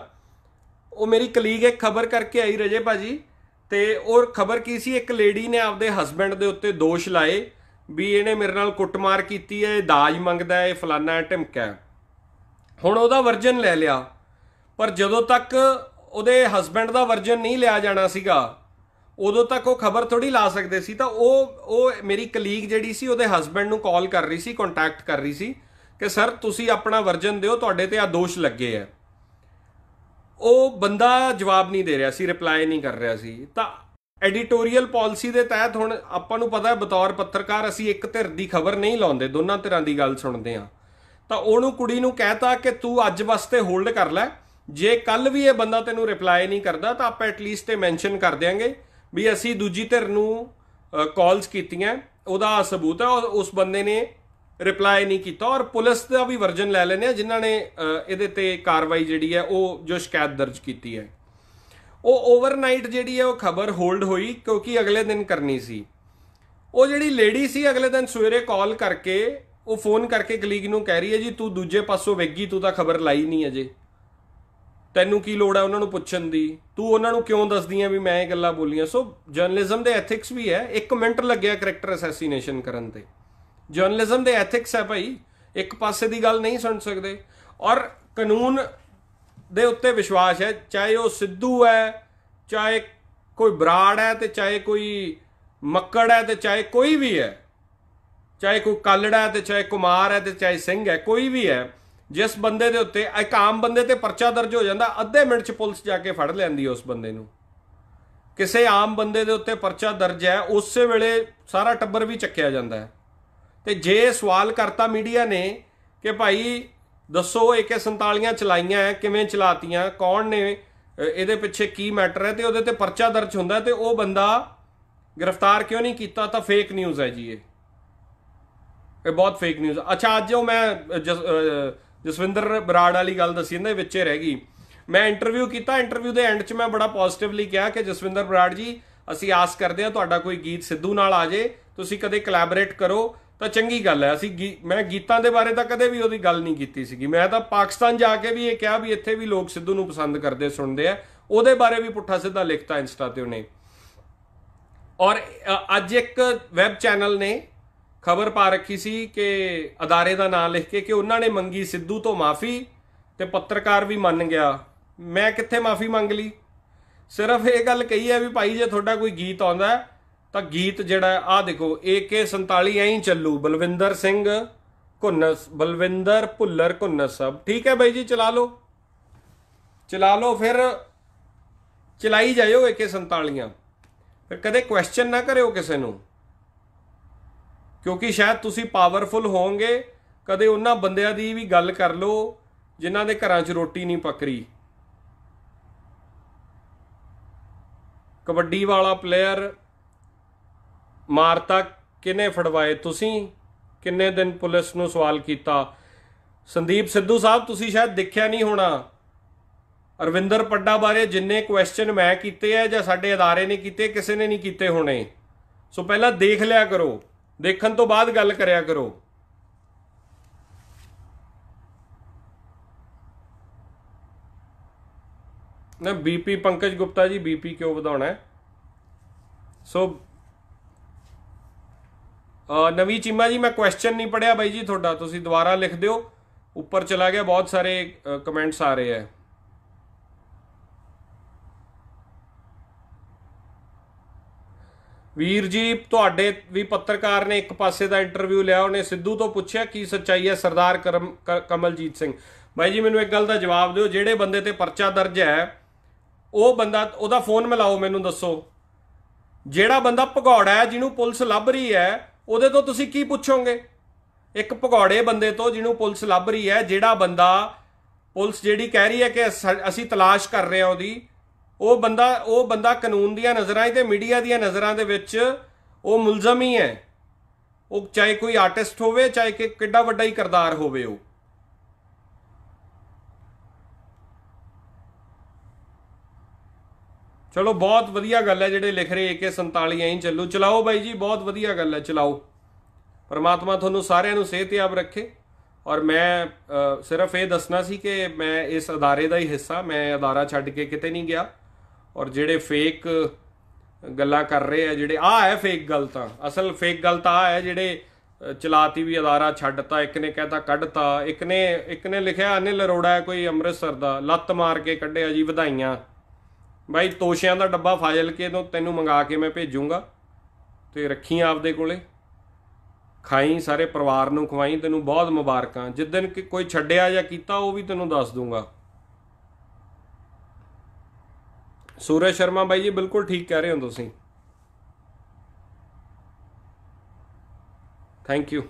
ਉਹ ਮੇਰੀ ਕਲੀਗ ਇੱਕ ਖਬਰ ਕਰਕੇ ਆਈ ਰਜੇ ਭਾਜੀ ਤੇ ਔਰ ਖਬਰ ਕੀ ਸੀ ਇੱਕ ਲੇਡੀ ਨੇ ਆਪਦੇ ਹਸਬੰਡ ਦੇ ਉੱਤੇ ਦੋਸ਼ ਲਾਏ ਵੀ ਇਹਨੇ ਮੇਰੇ ਨਾਲ ਕੁੱਟਮਾਰ ਕੀਤੀ ਹੈ ਦਾਜ ਮੰਗਦਾ ਹੈ ਫਲਾਨਾ ਹੈ ਹੁਣ ਉਹਦਾ ਵਰਜਨ ਲੈ ਲਿਆ ਪਰ ਜਦੋਂ ਤੱਕ ਉਹਦੇ ਹਸਬੰਡ ਦਾ ਵਰਜਨ ਨਹੀਂ ਲਿਆ ਜਾਣਾ ਸੀਗਾ ਉਦੋਂ ਤੱਕ ਉਹ ਖਬਰ ਥੋੜੀ ਲਾ ਸਕਦੇ ਸੀ ਤਾਂ ਉਹ ਉਹ ਮੇਰੀ ਕਲੀਗ ਜਿਹੜੀ ਸੀ ਉਹਦੇ ਹਸਬੰਡ ਨੂੰ ਕਾਲ ਕਰ ਰਹੀ ਸੀ ਕੰਟੈਕਟ ਕਰ ਰਹੀ ਸੀ ਕਿ ਸਰ ਤੁਸੀਂ ਆਪਣਾ ਵਰਜਨ ਦਿਓ ਤੁਹਾਡੇ ਤੇ ਆ ਦੋਸ਼ ਲੱਗੇ ਆ ਉਹ ਬੰਦਾ ਜਵਾਬ ਨਹੀਂ ਦੇ ਰਿਹਾ ਸੀ ਰਿਪਲਾਈ ਨਹੀਂ ਕਰ ਰਿਹਾ ਸੀ ਤਾਂ ਐਡੀਟੋਰੀਅਲ ਪਾਲਿਸੀ ਦੇ ਤਹਿਤ ਹੁਣ ਆਪਾਂ ਨੂੰ ਪਤਾ ਹੈ ਬਤੌਰ ਪੱਤਰਕਾਰ ਅਸੀਂ ਇੱਕ ਧਿਰ ਦੀ ਖਬਰ ਨਹੀਂ ਲਾਉਂਦੇ ਦੋਨਾਂ ਧਿਰਾਂ ਦੀ ਗੱਲ ਸੁਣਦੇ ਆ ਤਾਂ ਉਹਨੂੰ ਕੁੜੀ ਨੂੰ ਕਹਿਤਾ ਕਿ ਤੂੰ ਅੱਜ ਵਾਸਤੇ ਹੋਲਡ ਕਰ ਲੈ ਜੇ ਕੱਲ ਵੀ ਇਹ ਬੰਦਾ ਤੈਨੂੰ ਰਿਪਲਾਈ ਨਹੀਂ ਕਰਦਾ ਤਾਂ ਆਪਾਂ ਐਟਲੀਸਟ ਤੇ ਮੈਂਸ਼ਨ ਕਰ ਦੇਾਂਗੇ ਵੀ ਅਸੀਂ ਦੂਜੀ ਧਿਰ ਨੂੰ ਕਾਲਸ ਕੀਤੀਆਂ ਉਹਦਾ ਸਬੂਤ ਹੈ ਉਸ ਬੰਦੇ ਨੇ ਰਿਪਲਾਈ ਨਹੀਂ ਕੀਤਾ ਔਰ ਪੁਲਿਸ ਦਾ ਵੀ ਵਰਜਨ ਲੈ ਲੈਨੇ ਆ ਜਿਨ੍ਹਾਂ ਨੇ ਇਹਦੇ ਤੇ ਕਾਰਵਾਈ ਜਿਹੜੀ ਹੈ ਉਹ ਜੋ ਸ਼ਿਕਾਇਤ ਦਰਜ ਕੀਤੀ ਹੈ ਉਹ ਓਵਰਨਾਈਟ ਜਿਹੜੀ ਹੈ ਉਹ ਖਬਰ ਹੋਲਡ ਹੋਈ ਕਿਉਂਕਿ ਅਗਲੇ ਦਿਨ ਕਰਨੀ ਸੀ ਉਹ ਜਿਹੜੀ ਲੇਡੀ ਸੀ ਅਗਲੇ ਦਿਨ ਸਵੇਰੇ ਕਾਲ ਕਰਕੇ ਉਹ ਫੋਨ ਕਰਕੇ ਕਲੀਗ ਨੂੰ ਕਹਿ ਰਹੀ ਹੈ ਜੀ ਤੂੰ ਦੂਜੇ ਪਾਸੋਂ ਵੇਗੀ ਤੂੰ ਤਾਂ ਖਬਰ ਲਾਈ ਨਹੀਂ ਅਜੇ ਤੈਨੂੰ ਕੀ ਲੋੜ ਹੈ ਉਹਨਾਂ ਨੂੰ ਪੁੱਛਣ ਦੀ ਤੂੰ ਉਹਨਾਂ ਨੂੰ ਕਿਉਂ ਦੱਸਦੀ ਹੈ ਵੀ ਮੈਂ ਇਹ ਗੱਲਾਂ ਬੋਲੀਆਂ ਸੋ ਜਰਨਲਿਜ਼ਮ ਦੇ ਐਥਿਕਸ ਵੀ ਹੈ ਇੱਕ ਮਿੰਟ ਲੱਗਿਆ ਕੈਰੈਕਟਰ ਅਸੈਸੀਨੇਸ਼ਨ ਕਰਨ ਤੇ ਜਰਨਲਿਜ਼ਮ ਦੇ ਐਥਿਕਸ ਹੈ ਭਾਈ ਇੱਕ ਪਾਸੇ ਦੀ ਗੱਲ ਨਹੀਂ ਸੁਣ ਸਕਦੇ ਔਰ ਕਾਨੂੰਨ ਦੇ ਉੱਤੇ ਵਿਸ਼ਵਾਸ ਹੈ ਚਾਹੇ ਉਹ ਸਿੱਧੂ ਹੈ ਚਾਹੇ ਕੋਈ ਬਰਾੜ ਹੈ ਤੇ ਚਾਹੇ ਕੋਈ ਮੱਕੜ ਹੈ ਤੇ ਚਾਹੇ ਕੋਈ ਵੀ ਹੈ ਚਾਹੇ ਕੋਈ ਕਾਲੜਾ ਹੈ ਤੇ ਚਾਹੇ ਕੁਮਾਰ ਹੈ ਤੇ ਚਾਹੇ ਸਿੰਘ ਹੈ ਕੋਈ ਵੀ ਹੈ ਜਿਸ ਬੰਦੇ ਦੇ ਉੱਤੇ ਇੱਕ ਆਮ ਬੰਦੇ ਤੇ ਪਰਚਾ ਦਰਜ ਹੋ ਜਾਂਦਾ ਅੱਧੇ ਮਿੰਟ 'ਚ ਪੁਲਿਸ ਜਾ ਕੇ ਫੜ ਲੈਂਦੀ ਉਸ ਬੰਦੇ ਨੂੰ ਕਿਸੇ ਆਮ ਬੰਦੇ ਦੇ ਉੱਤੇ ਪਰਚਾ ਦਰਜ ਹੈ ਉਸੇ ਵੇਲੇ ਸਾਰਾ ਟੱਬਰ ਵੀ ਚੱਕਿਆ ਜਾਂਦਾ ਹੈ ਤੇ ਜੇ ਸਵਾਲ ਕਰਤਾ ਮੀਡੀਆ ਨੇ ਕਿ ਭਾਈ ਦੱਸੋ ਕਿ 47 ਚਲਾਈਆਂ ਕਿਵੇਂ ਚਲਾਤੀਆਂ ਕੌਣ ਨੇ ਇਹਦੇ ਪਿੱਛੇ ਕੀ ਮੈਟਰ ਹੈ ਤੇ ਉਹਦੇ ਤੇ ਪਰਚਾ ਦਰਜ ਹੁੰਦਾ ਤੇ ਉਹ ਬੰਦਾ ਗ੍ਰਿਫਤਾਰ ਕਿਉਂ ਨਹੀਂ ਕੀਤਾ ਤਾਂ ਫੇਕ ਨਿਊਜ਼ ਹੈ ਜੀ ਇਹ ਇਹ ਬਹੁਤ ਫੇਕ ਨਿਊਜ਼ ਅੱਛਾ ਅੱਜ ਜੋ ਮੈਂ ਜਸਵਿੰਦਰ ਬਰਾੜ ਵਾਲੀ ਗੱਲ ਦੱਸੀ ਇਹਦੇ ਵਿੱਚ ਰਹਿ ਗਈ ਮੈਂ ਇੰਟਰਵਿਊ ਕੀਤਾ ਇੰਟਰਵਿਊ ਦੇ ਐਂਡ 'ਚ ਮੈਂ ਬੜਾ ਪੋਜ਼ਿਟਿਵਲੀ ਕਿਹਾ ਕਿ ਜਸਵਿੰਦਰ ਬਰਾੜ ਜੀ ਅਸੀਂ ਆਸ ਕਰਦੇ ਹਾਂ ਤੁਹਾਡਾ ਕੋਈ ਗੀਤ ਸਿੱਧੂ ਨਾਲ ਆ ਜਾਏ ਤੁਸੀਂ ਕਦੇ ਕੋਲੈਬੋਰੇਟ ਕਰੋ ਤਾਂ ਚੰਗੀ ਗੱਲ ਹੈ ਅਸੀਂ ਮੈਂ ਗੀਤਾਂ ਦੇ ਬਾਰੇ ਤਾਂ ਕਦੇ ਵੀ ਉਹਦੀ ਗੱਲ ਨਹੀਂ ਕੀਤੀ ਸੀਗੀ ਮੈਂ ਤਾਂ ਪਾਕਿਸਤਾਨ ਜਾ ਕੇ ਵੀ ਇਹ ਕਿਹਾ ਵੀ ਇੱਥੇ ਵੀ ਲੋਕ ਸਿੱਧੂ ਨੂੰ ਪਸੰਦ ਕਰਦੇ ਸੁਣਦੇ ਆ ਉਹਦੇ ਬਾਰੇ ਵੀ ਪੁੱਠਾ ਸਿੱਧਾ ਲਿਖਤਾ ਇੰਸਟਾ ਤੇ ਉਹਨੇ ਔਰ ਅੱਜ ਇੱਕ ਵੈਬ ਚੈਨਲ ਨੇ ਖਬਰ ਪਾ ਰੱਖੀ ਸੀ ਕਿ ਅਦਾਰੇ ਦਾ ਨਾਮ ਲਿਖ ਕੇ ਕਿ ਉਹਨਾਂ ਨੇ ਮੰਗੀ ਸਿੱਧੂ ਤੋਂ ਮਾਫੀ ਤੇ ਪੱਤਰਕਾਰ ਵੀ ਮੰਨ ਗਿਆ ਮੈਂ ਕਿੱਥੇ ਮਾਫੀ ਮੰਗ ਲਈ ਸਿਰਫ ਇਹ ਗੱਲ ਕਹੀ ਹੈ ਵੀ ਭਾਈ ਜੇ ਤੁਹਾਡਾ ਕੋਈ ਗੀਤ ਆਉਂਦਾ ਤਾਂ ਗੀਤ ਜਿਹੜਾ ਆ ਦੇਖੋ AK 47 ਐਂ ਚੱਲੂ ਬਲਵਿੰਦਰ ਸਿੰਘ ਘੁੰਨਸ ਬਲਵਿੰਦਰ ਭੁੱਲਰ ਘੁੰਨਸ ਸਭ ਠੀਕ ਹੈ ਬਾਈ ਜੀ ਚਲਾ ਲਓ ਚਲਾ ਲਓ ਫਿਰ ਚਲਾਈ ਜਾਇਓ AK 47 ਫਿਰ ਕਦੇ ਕੁਐਸਚਨ ਨਾ ਕਰਿਓ ਕਿਸੇ ਨੂੰ ਕਿਉਂਕਿ ਸ਼ਾਇਦ ਤੁਸੀਂ ਪਾਵਰਫੁਲ ਹੋਵੋਗੇ ਕਦੇ ਉਹਨਾਂ ਬੰਦਿਆਂ ਦੀ ਵੀ ਗੱਲ ਕਰ ਲਓ ਜਿਨ੍ਹਾਂ ਦੇ ਘਰਾਂ 'ਚ ਰੋਟੀ ਨਹੀਂ ਪੱਕਰੀ ਕਬੱਡੀ ਵਾਲਾ ਪਲੇਅਰ ਮਾਰਤਾ ਕਿਨੇ ਫੜਵਾਏ ਤੁਸੀਂ ਕਿੰਨੇ ਦਿਨ ਪੁਲਿਸ ਨੂੰ ਸਵਾਲ ਕੀਤਾ ਸੰਦੀਪ ਸਿੱਧੂ ਸਾਹਿਬ ਤੁਸੀਂ ਸ਼ਾਇਦ ਦੇਖਿਆ ਨਹੀਂ ਹੋਣਾ ਅਰਵਿੰਦਰ ਪੱਡਾ ਬਾਰੇ ਜਿੰਨੇ ਕੁਐਸਚਨ ਮੈਂ ਕੀਤੇ ਆ ਜਾਂ ਸਾਡੇ ادارے ਨੇ ਕੀਤੇ ਕਿਸੇ ਨੇ ਨਹੀਂ ਕੀਤੇ ਹੋਣੇ ਸੋ ਪਹਿਲਾਂ ਦੇਖ ਲਿਆ ਕਰੋ ਦੇਖਣ ਤੋਂ ਬਾਅਦ ਗੱਲ ਕਰਿਆ ਕਰੋ ਨਾ ਬੀਪੀ ਪੰਕਜ ਗੁਪਤਾ ਜੀ ਬੀਪੀ ਕਿਉਂ ਵਧਾਉਣਾ ਸੋ ਨਵੀ ਚੀਮਾ ਜੀ ਮੈਂ ਕੁਐਸਚਨ ਨਹੀਂ ਪੜਿਆ ਬਾਈ ਜੀ ਤੁਹਾਡਾ ਤੁਸੀਂ ਦੁਬਾਰਾ ਲਿਖ ਦਿਓ ਉੱਪਰ ਚਲਾ ਗਿਆ ਬਹੁਤ ਸਾਰੇ ਕਮੈਂਟਸ ਆ ਰਹੇ ਆ ਵੀਰ ਜੀ ਤੁਹਾਡੇ ਵੀ ਪੱਤਰਕਾਰ ਨੇ ਇੱਕ ਪਾਸੇ ਦਾ ਇੰਟਰਵਿਊ ਲਿਆ ਉਹਨੇ ਸਿੱਧੂ ਤੋਂ ਪੁੱਛਿਆ ਕੀ ਸੱਚਾਈ ਹੈ ਸਰਦਾਰ ਕਮਲਜੀਤ ਸਿੰਘ ਬਾਈ ਜੀ ਮੈਨੂੰ ਇੱਕ ਗੱਲ ਦਾ ਜਵਾਬ ਦਿਓ ਜਿਹੜੇ ਬੰਦੇ ਤੇ ਪਰਚਾ ਦਰਜ ਹੈ ਉਹ ਬੰਦਾ ਉਹਦਾ ਫੋਨ ਮਿਲਾਓ ਮੈਨੂੰ ਦੱਸੋ ਜਿਹੜਾ ਬੰਦਾ ਭਗੌੜਾ ਹੈ ਜਿਹਨੂੰ ਪੁਲਿਸ ਲੱਭ ਰਹੀ ਹੈ ਉਹਦੇ ਤੋਂ ਤੁਸੀਂ ਕੀ ਪੁੱਛੋਗੇ ਇੱਕ ਭਗੌੜੇ ਬੰਦੇ ਤੋਂ ਜਿਹਨੂੰ ਪੁਲਿਸ ਲੱਭ ਰਹੀ ਹੈ ਜਿਹੜਾ ਬੰਦਾ ਪੁਲਿਸ ਜਿਹੜੀ ਕਹਿ ਰਹੀ ਹੈ ਕਿ ਅਸੀਂ ਤਲਾਸ਼ ਕਰ ਰਹੇ ਹਾਂ ਉਹਦੀ ਉਹ ਬੰਦਾ ਉਹ ਬੰਦਾ ਕਾਨੂੰਨ ਦੀਆਂ ਨਜ਼ਰਾਂ 'ਚ 'ਤੇ ਮੀਡੀਆ ਦੀਆਂ ਨਜ਼ਰਾਂ ਦੇ ਵਿੱਚ ਉਹ ਮੁਲਜ਼ਮ ਹੀ ਹੈ ਉਹ ਚਾਹੇ ਕੋਈ ਆਰਟਿਸਟ ਹੋਵੇ ਚਾਹੇ ਕਿ ਕਿੱਡਾ ਵੱਡਾ ਹੀ ਕਰਦਾਰ ਹੋਵੇ ਉਹ ਚਲੋ ਬਹੁਤ ਵਧੀਆ ਗੱਲ ਹੈ ਜਿਹੜੇ ਲਿਖ ਰਹੇ AK47 ਐਂ ਚੱਲੋ ਚਲਾਓ ਬਾਈ ਜੀ ਬਹੁਤ ਵਧੀਆ ਗੱਲ ਹੈ ਚਲਾਓ ਪਰਮਾਤਮਾ ਤੁਹਾਨੂੰ ਸਾਰਿਆਂ ਨੂੰ ਸਿਹਤਯਾਬ ਰੱਖੇ ਔਰ ਮੈਂ ਸਿਰਫ ਇਹ ਦੱਸਣਾ ਸੀ ਕਿ ਮੈਂ ਇਸ ਅਦਾਰੇ ਦਾ ਹੀ ਹਿੱਸਾ ਮੈਂ ਅਦਾਰਾ ਛੱਡ ਕੇ ਕਿਤੇ ਨਹੀਂ ਗਿਆ ਔਰ ਜਿਹੜੇ ਫੇਕ ਗੱਲਾਂ ਕਰ ਰਹੇ ਆ ਜਿਹੜੇ ਆ ਹੈ ਫੇਕ ਗੱਲ ਤਾਂ ਅਸਲ ਫੇਕ ਗੱਲ ਤਾਂ ਆ ਹੈ ਜਿਹੜੇ ਚਲਾਤੀ ਵੀ ਅਦਾਰਾ ਛੱਡਤਾ ਇੱਕ ਨੇ ਕਹਿਤਾ ਕੱਢਤਾ ਇੱਕ ਨੇ ਇੱਕ ਨੇ ਲਿਖਿਆ ਅਨਿਲ ਅਰੋੜਾ ਕੋਈ ਅੰਮ੍ਰਿਤਸਰ ਦਾ ਲੱਤ ਮਾਰ ਕੇ ਕੱਢਿਆ ਜੀ ਵਧਾਈਆਂ ਬਾਈ ਤੋਸ਼ਿਆਂ ਦਾ ਡੱਬਾ ਕੇ ਤੋਂ ਤੈਨੂੰ ਮੰਗਾ ਕੇ ਮੈਂ ਭੇਜੂੰਗਾ ਤੇ ਰੱਖੀ ਆਪਦੇ ਕੋਲੇ ਖਾਈ ਸਾਰੇ ਪਰਿਵਾਰ ਨੂੰ ਖਵਾਈ ਤੈਨੂੰ ਬਹੁਤ ਮੁਬਾਰਕਾਂ ਜਿਸ ਦਿਨ ਕਿ ਕੋਈ ਛੱਡਿਆ ਜਾਂ ਕੀਤਾ ਉਹ ਵੀ ਤੈਨੂੰ ਦੱਸ ਦੂੰਗਾ ਸੂਰਜ ਸ਼ਰਮਾ ਬਾਈ ਜੀ ਬਿਲਕੁਲ ਠੀਕ ਕਹਿ ਰਹੇ ਹੋ ਤੁਸੀਂ ਥੈਂਕ ਯੂ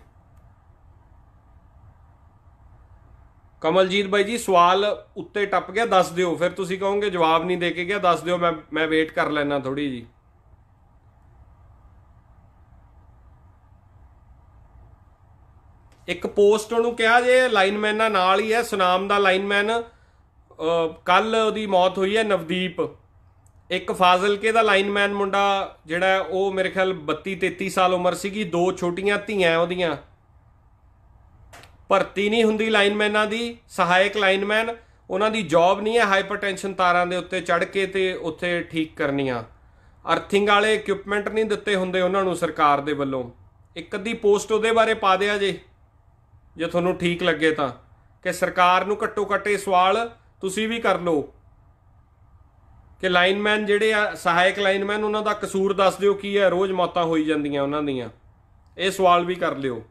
ਕਮਲਜੀਤ ਬਾਈ ਜੀ ਸਵਾਲ ਉੱਤੇ ਟੱਪ ਗਿਆ ਦੱਸ ਦਿਓ ਫਿਰ ਤੁਸੀਂ ਕਹੋਗੇ ਜਵਾਬ ਨਹੀਂ ਦੇ ਕੇ ਗਿਆ ਦੱਸ ਦਿਓ ਮੈਂ ਮੈਂ ਵੇਟ ਕਰ ਲੈਣਾ ਥੋੜੀ ਜੀ ਇੱਕ ਪੋਸਟ ਉਹਨੂੰ ਕਿਹਾ ਜੇ ਲਾਈਨਮੈਨਾਂ ਨਾਲ ਹੀ ਹੈ ਸੁਨਾਮ ਦਾ ਲਾਈਨਮੈਨ ਕੱਲ ਉਹਦੀ ਮੌਤ ਹੋਈ ਹੈ ਨਵਦੀਪ ਇੱਕ ਫਾਜ਼ਲਕੇ ਦਾ ਲਾਈਨਮੈਨ ਮੁੰਡਾ ਜਿਹੜਾ ਉਹ ਮੇਰੇ ਖਿਆਲ 32 33 ਸਾਲ ਉਮਰ ਸੀਗੀ ਦੋ ਛੋਟੀਆਂ ਧੀਆਂ ਉਹਦੀਆਂ ਭਰਤੀ ਨਹੀਂ ਹੁੰਦੀ ਲਾਈਨਮੈਨਾਂ ਦੀ ਸਹਾਇਕ ਲਾਈਨਮੈਨ ਉਹਨਾਂ ਦੀ ਜੌਬ ਨਹੀਂ ਹੈ ਹਾਈਪਰਟੈਂਸ਼ਨ ਤਾਰਾਂ ਦੇ ਉੱਤੇ ਚੜ ਕੇ ਤੇ ਉੱਥੇ ਠੀਕ ਕਰਨੀਆਂ ਅਰਥਿੰਗ ਵਾਲੇ ਇਕਵਿਪਮੈਂਟ ਨਹੀਂ ਦਿੱਤੇ ਹੁੰਦੇ ਉਹਨਾਂ ਨੂੰ ਸਰਕਾਰ ਦੇ ਵੱਲੋਂ ਇੱਕ ਅੱਧੀ ਪੋਸਟ ਉਹਦੇ ਬਾਰੇ ਪਾ ਦਿਆ ਜੇ ਜੇ ਤੁਹਾਨੂੰ ਠੀਕ ਲੱਗੇ ਤਾਂ ਕਿ ਸਰਕਾਰ ਨੂੰ ਘੱਟੋ ਘੱਟੇ ਸਵਾਲ ਤੁਸੀਂ ਵੀ ਕਰ ਲਓ ਕਿ ਲਾਈਨਮੈਨ ਜਿਹੜੇ ਆ ਸਹਾਇਕ ਲਾਈਨਮੈਨ ਉਹਨਾਂ ਦਾ ਕਸੂਰ ਦੱਸ ਦਿਓ ਕੀ ਹੈ ਰੋਜ਼ ਮੌਤਾਂ ਹੋਈ ਜਾਂਦੀਆਂ ਉਹਨਾਂ ਦੀਆਂ ਇਹ ਸਵਾਲ ਵੀ ਕਰ ਲਿਓ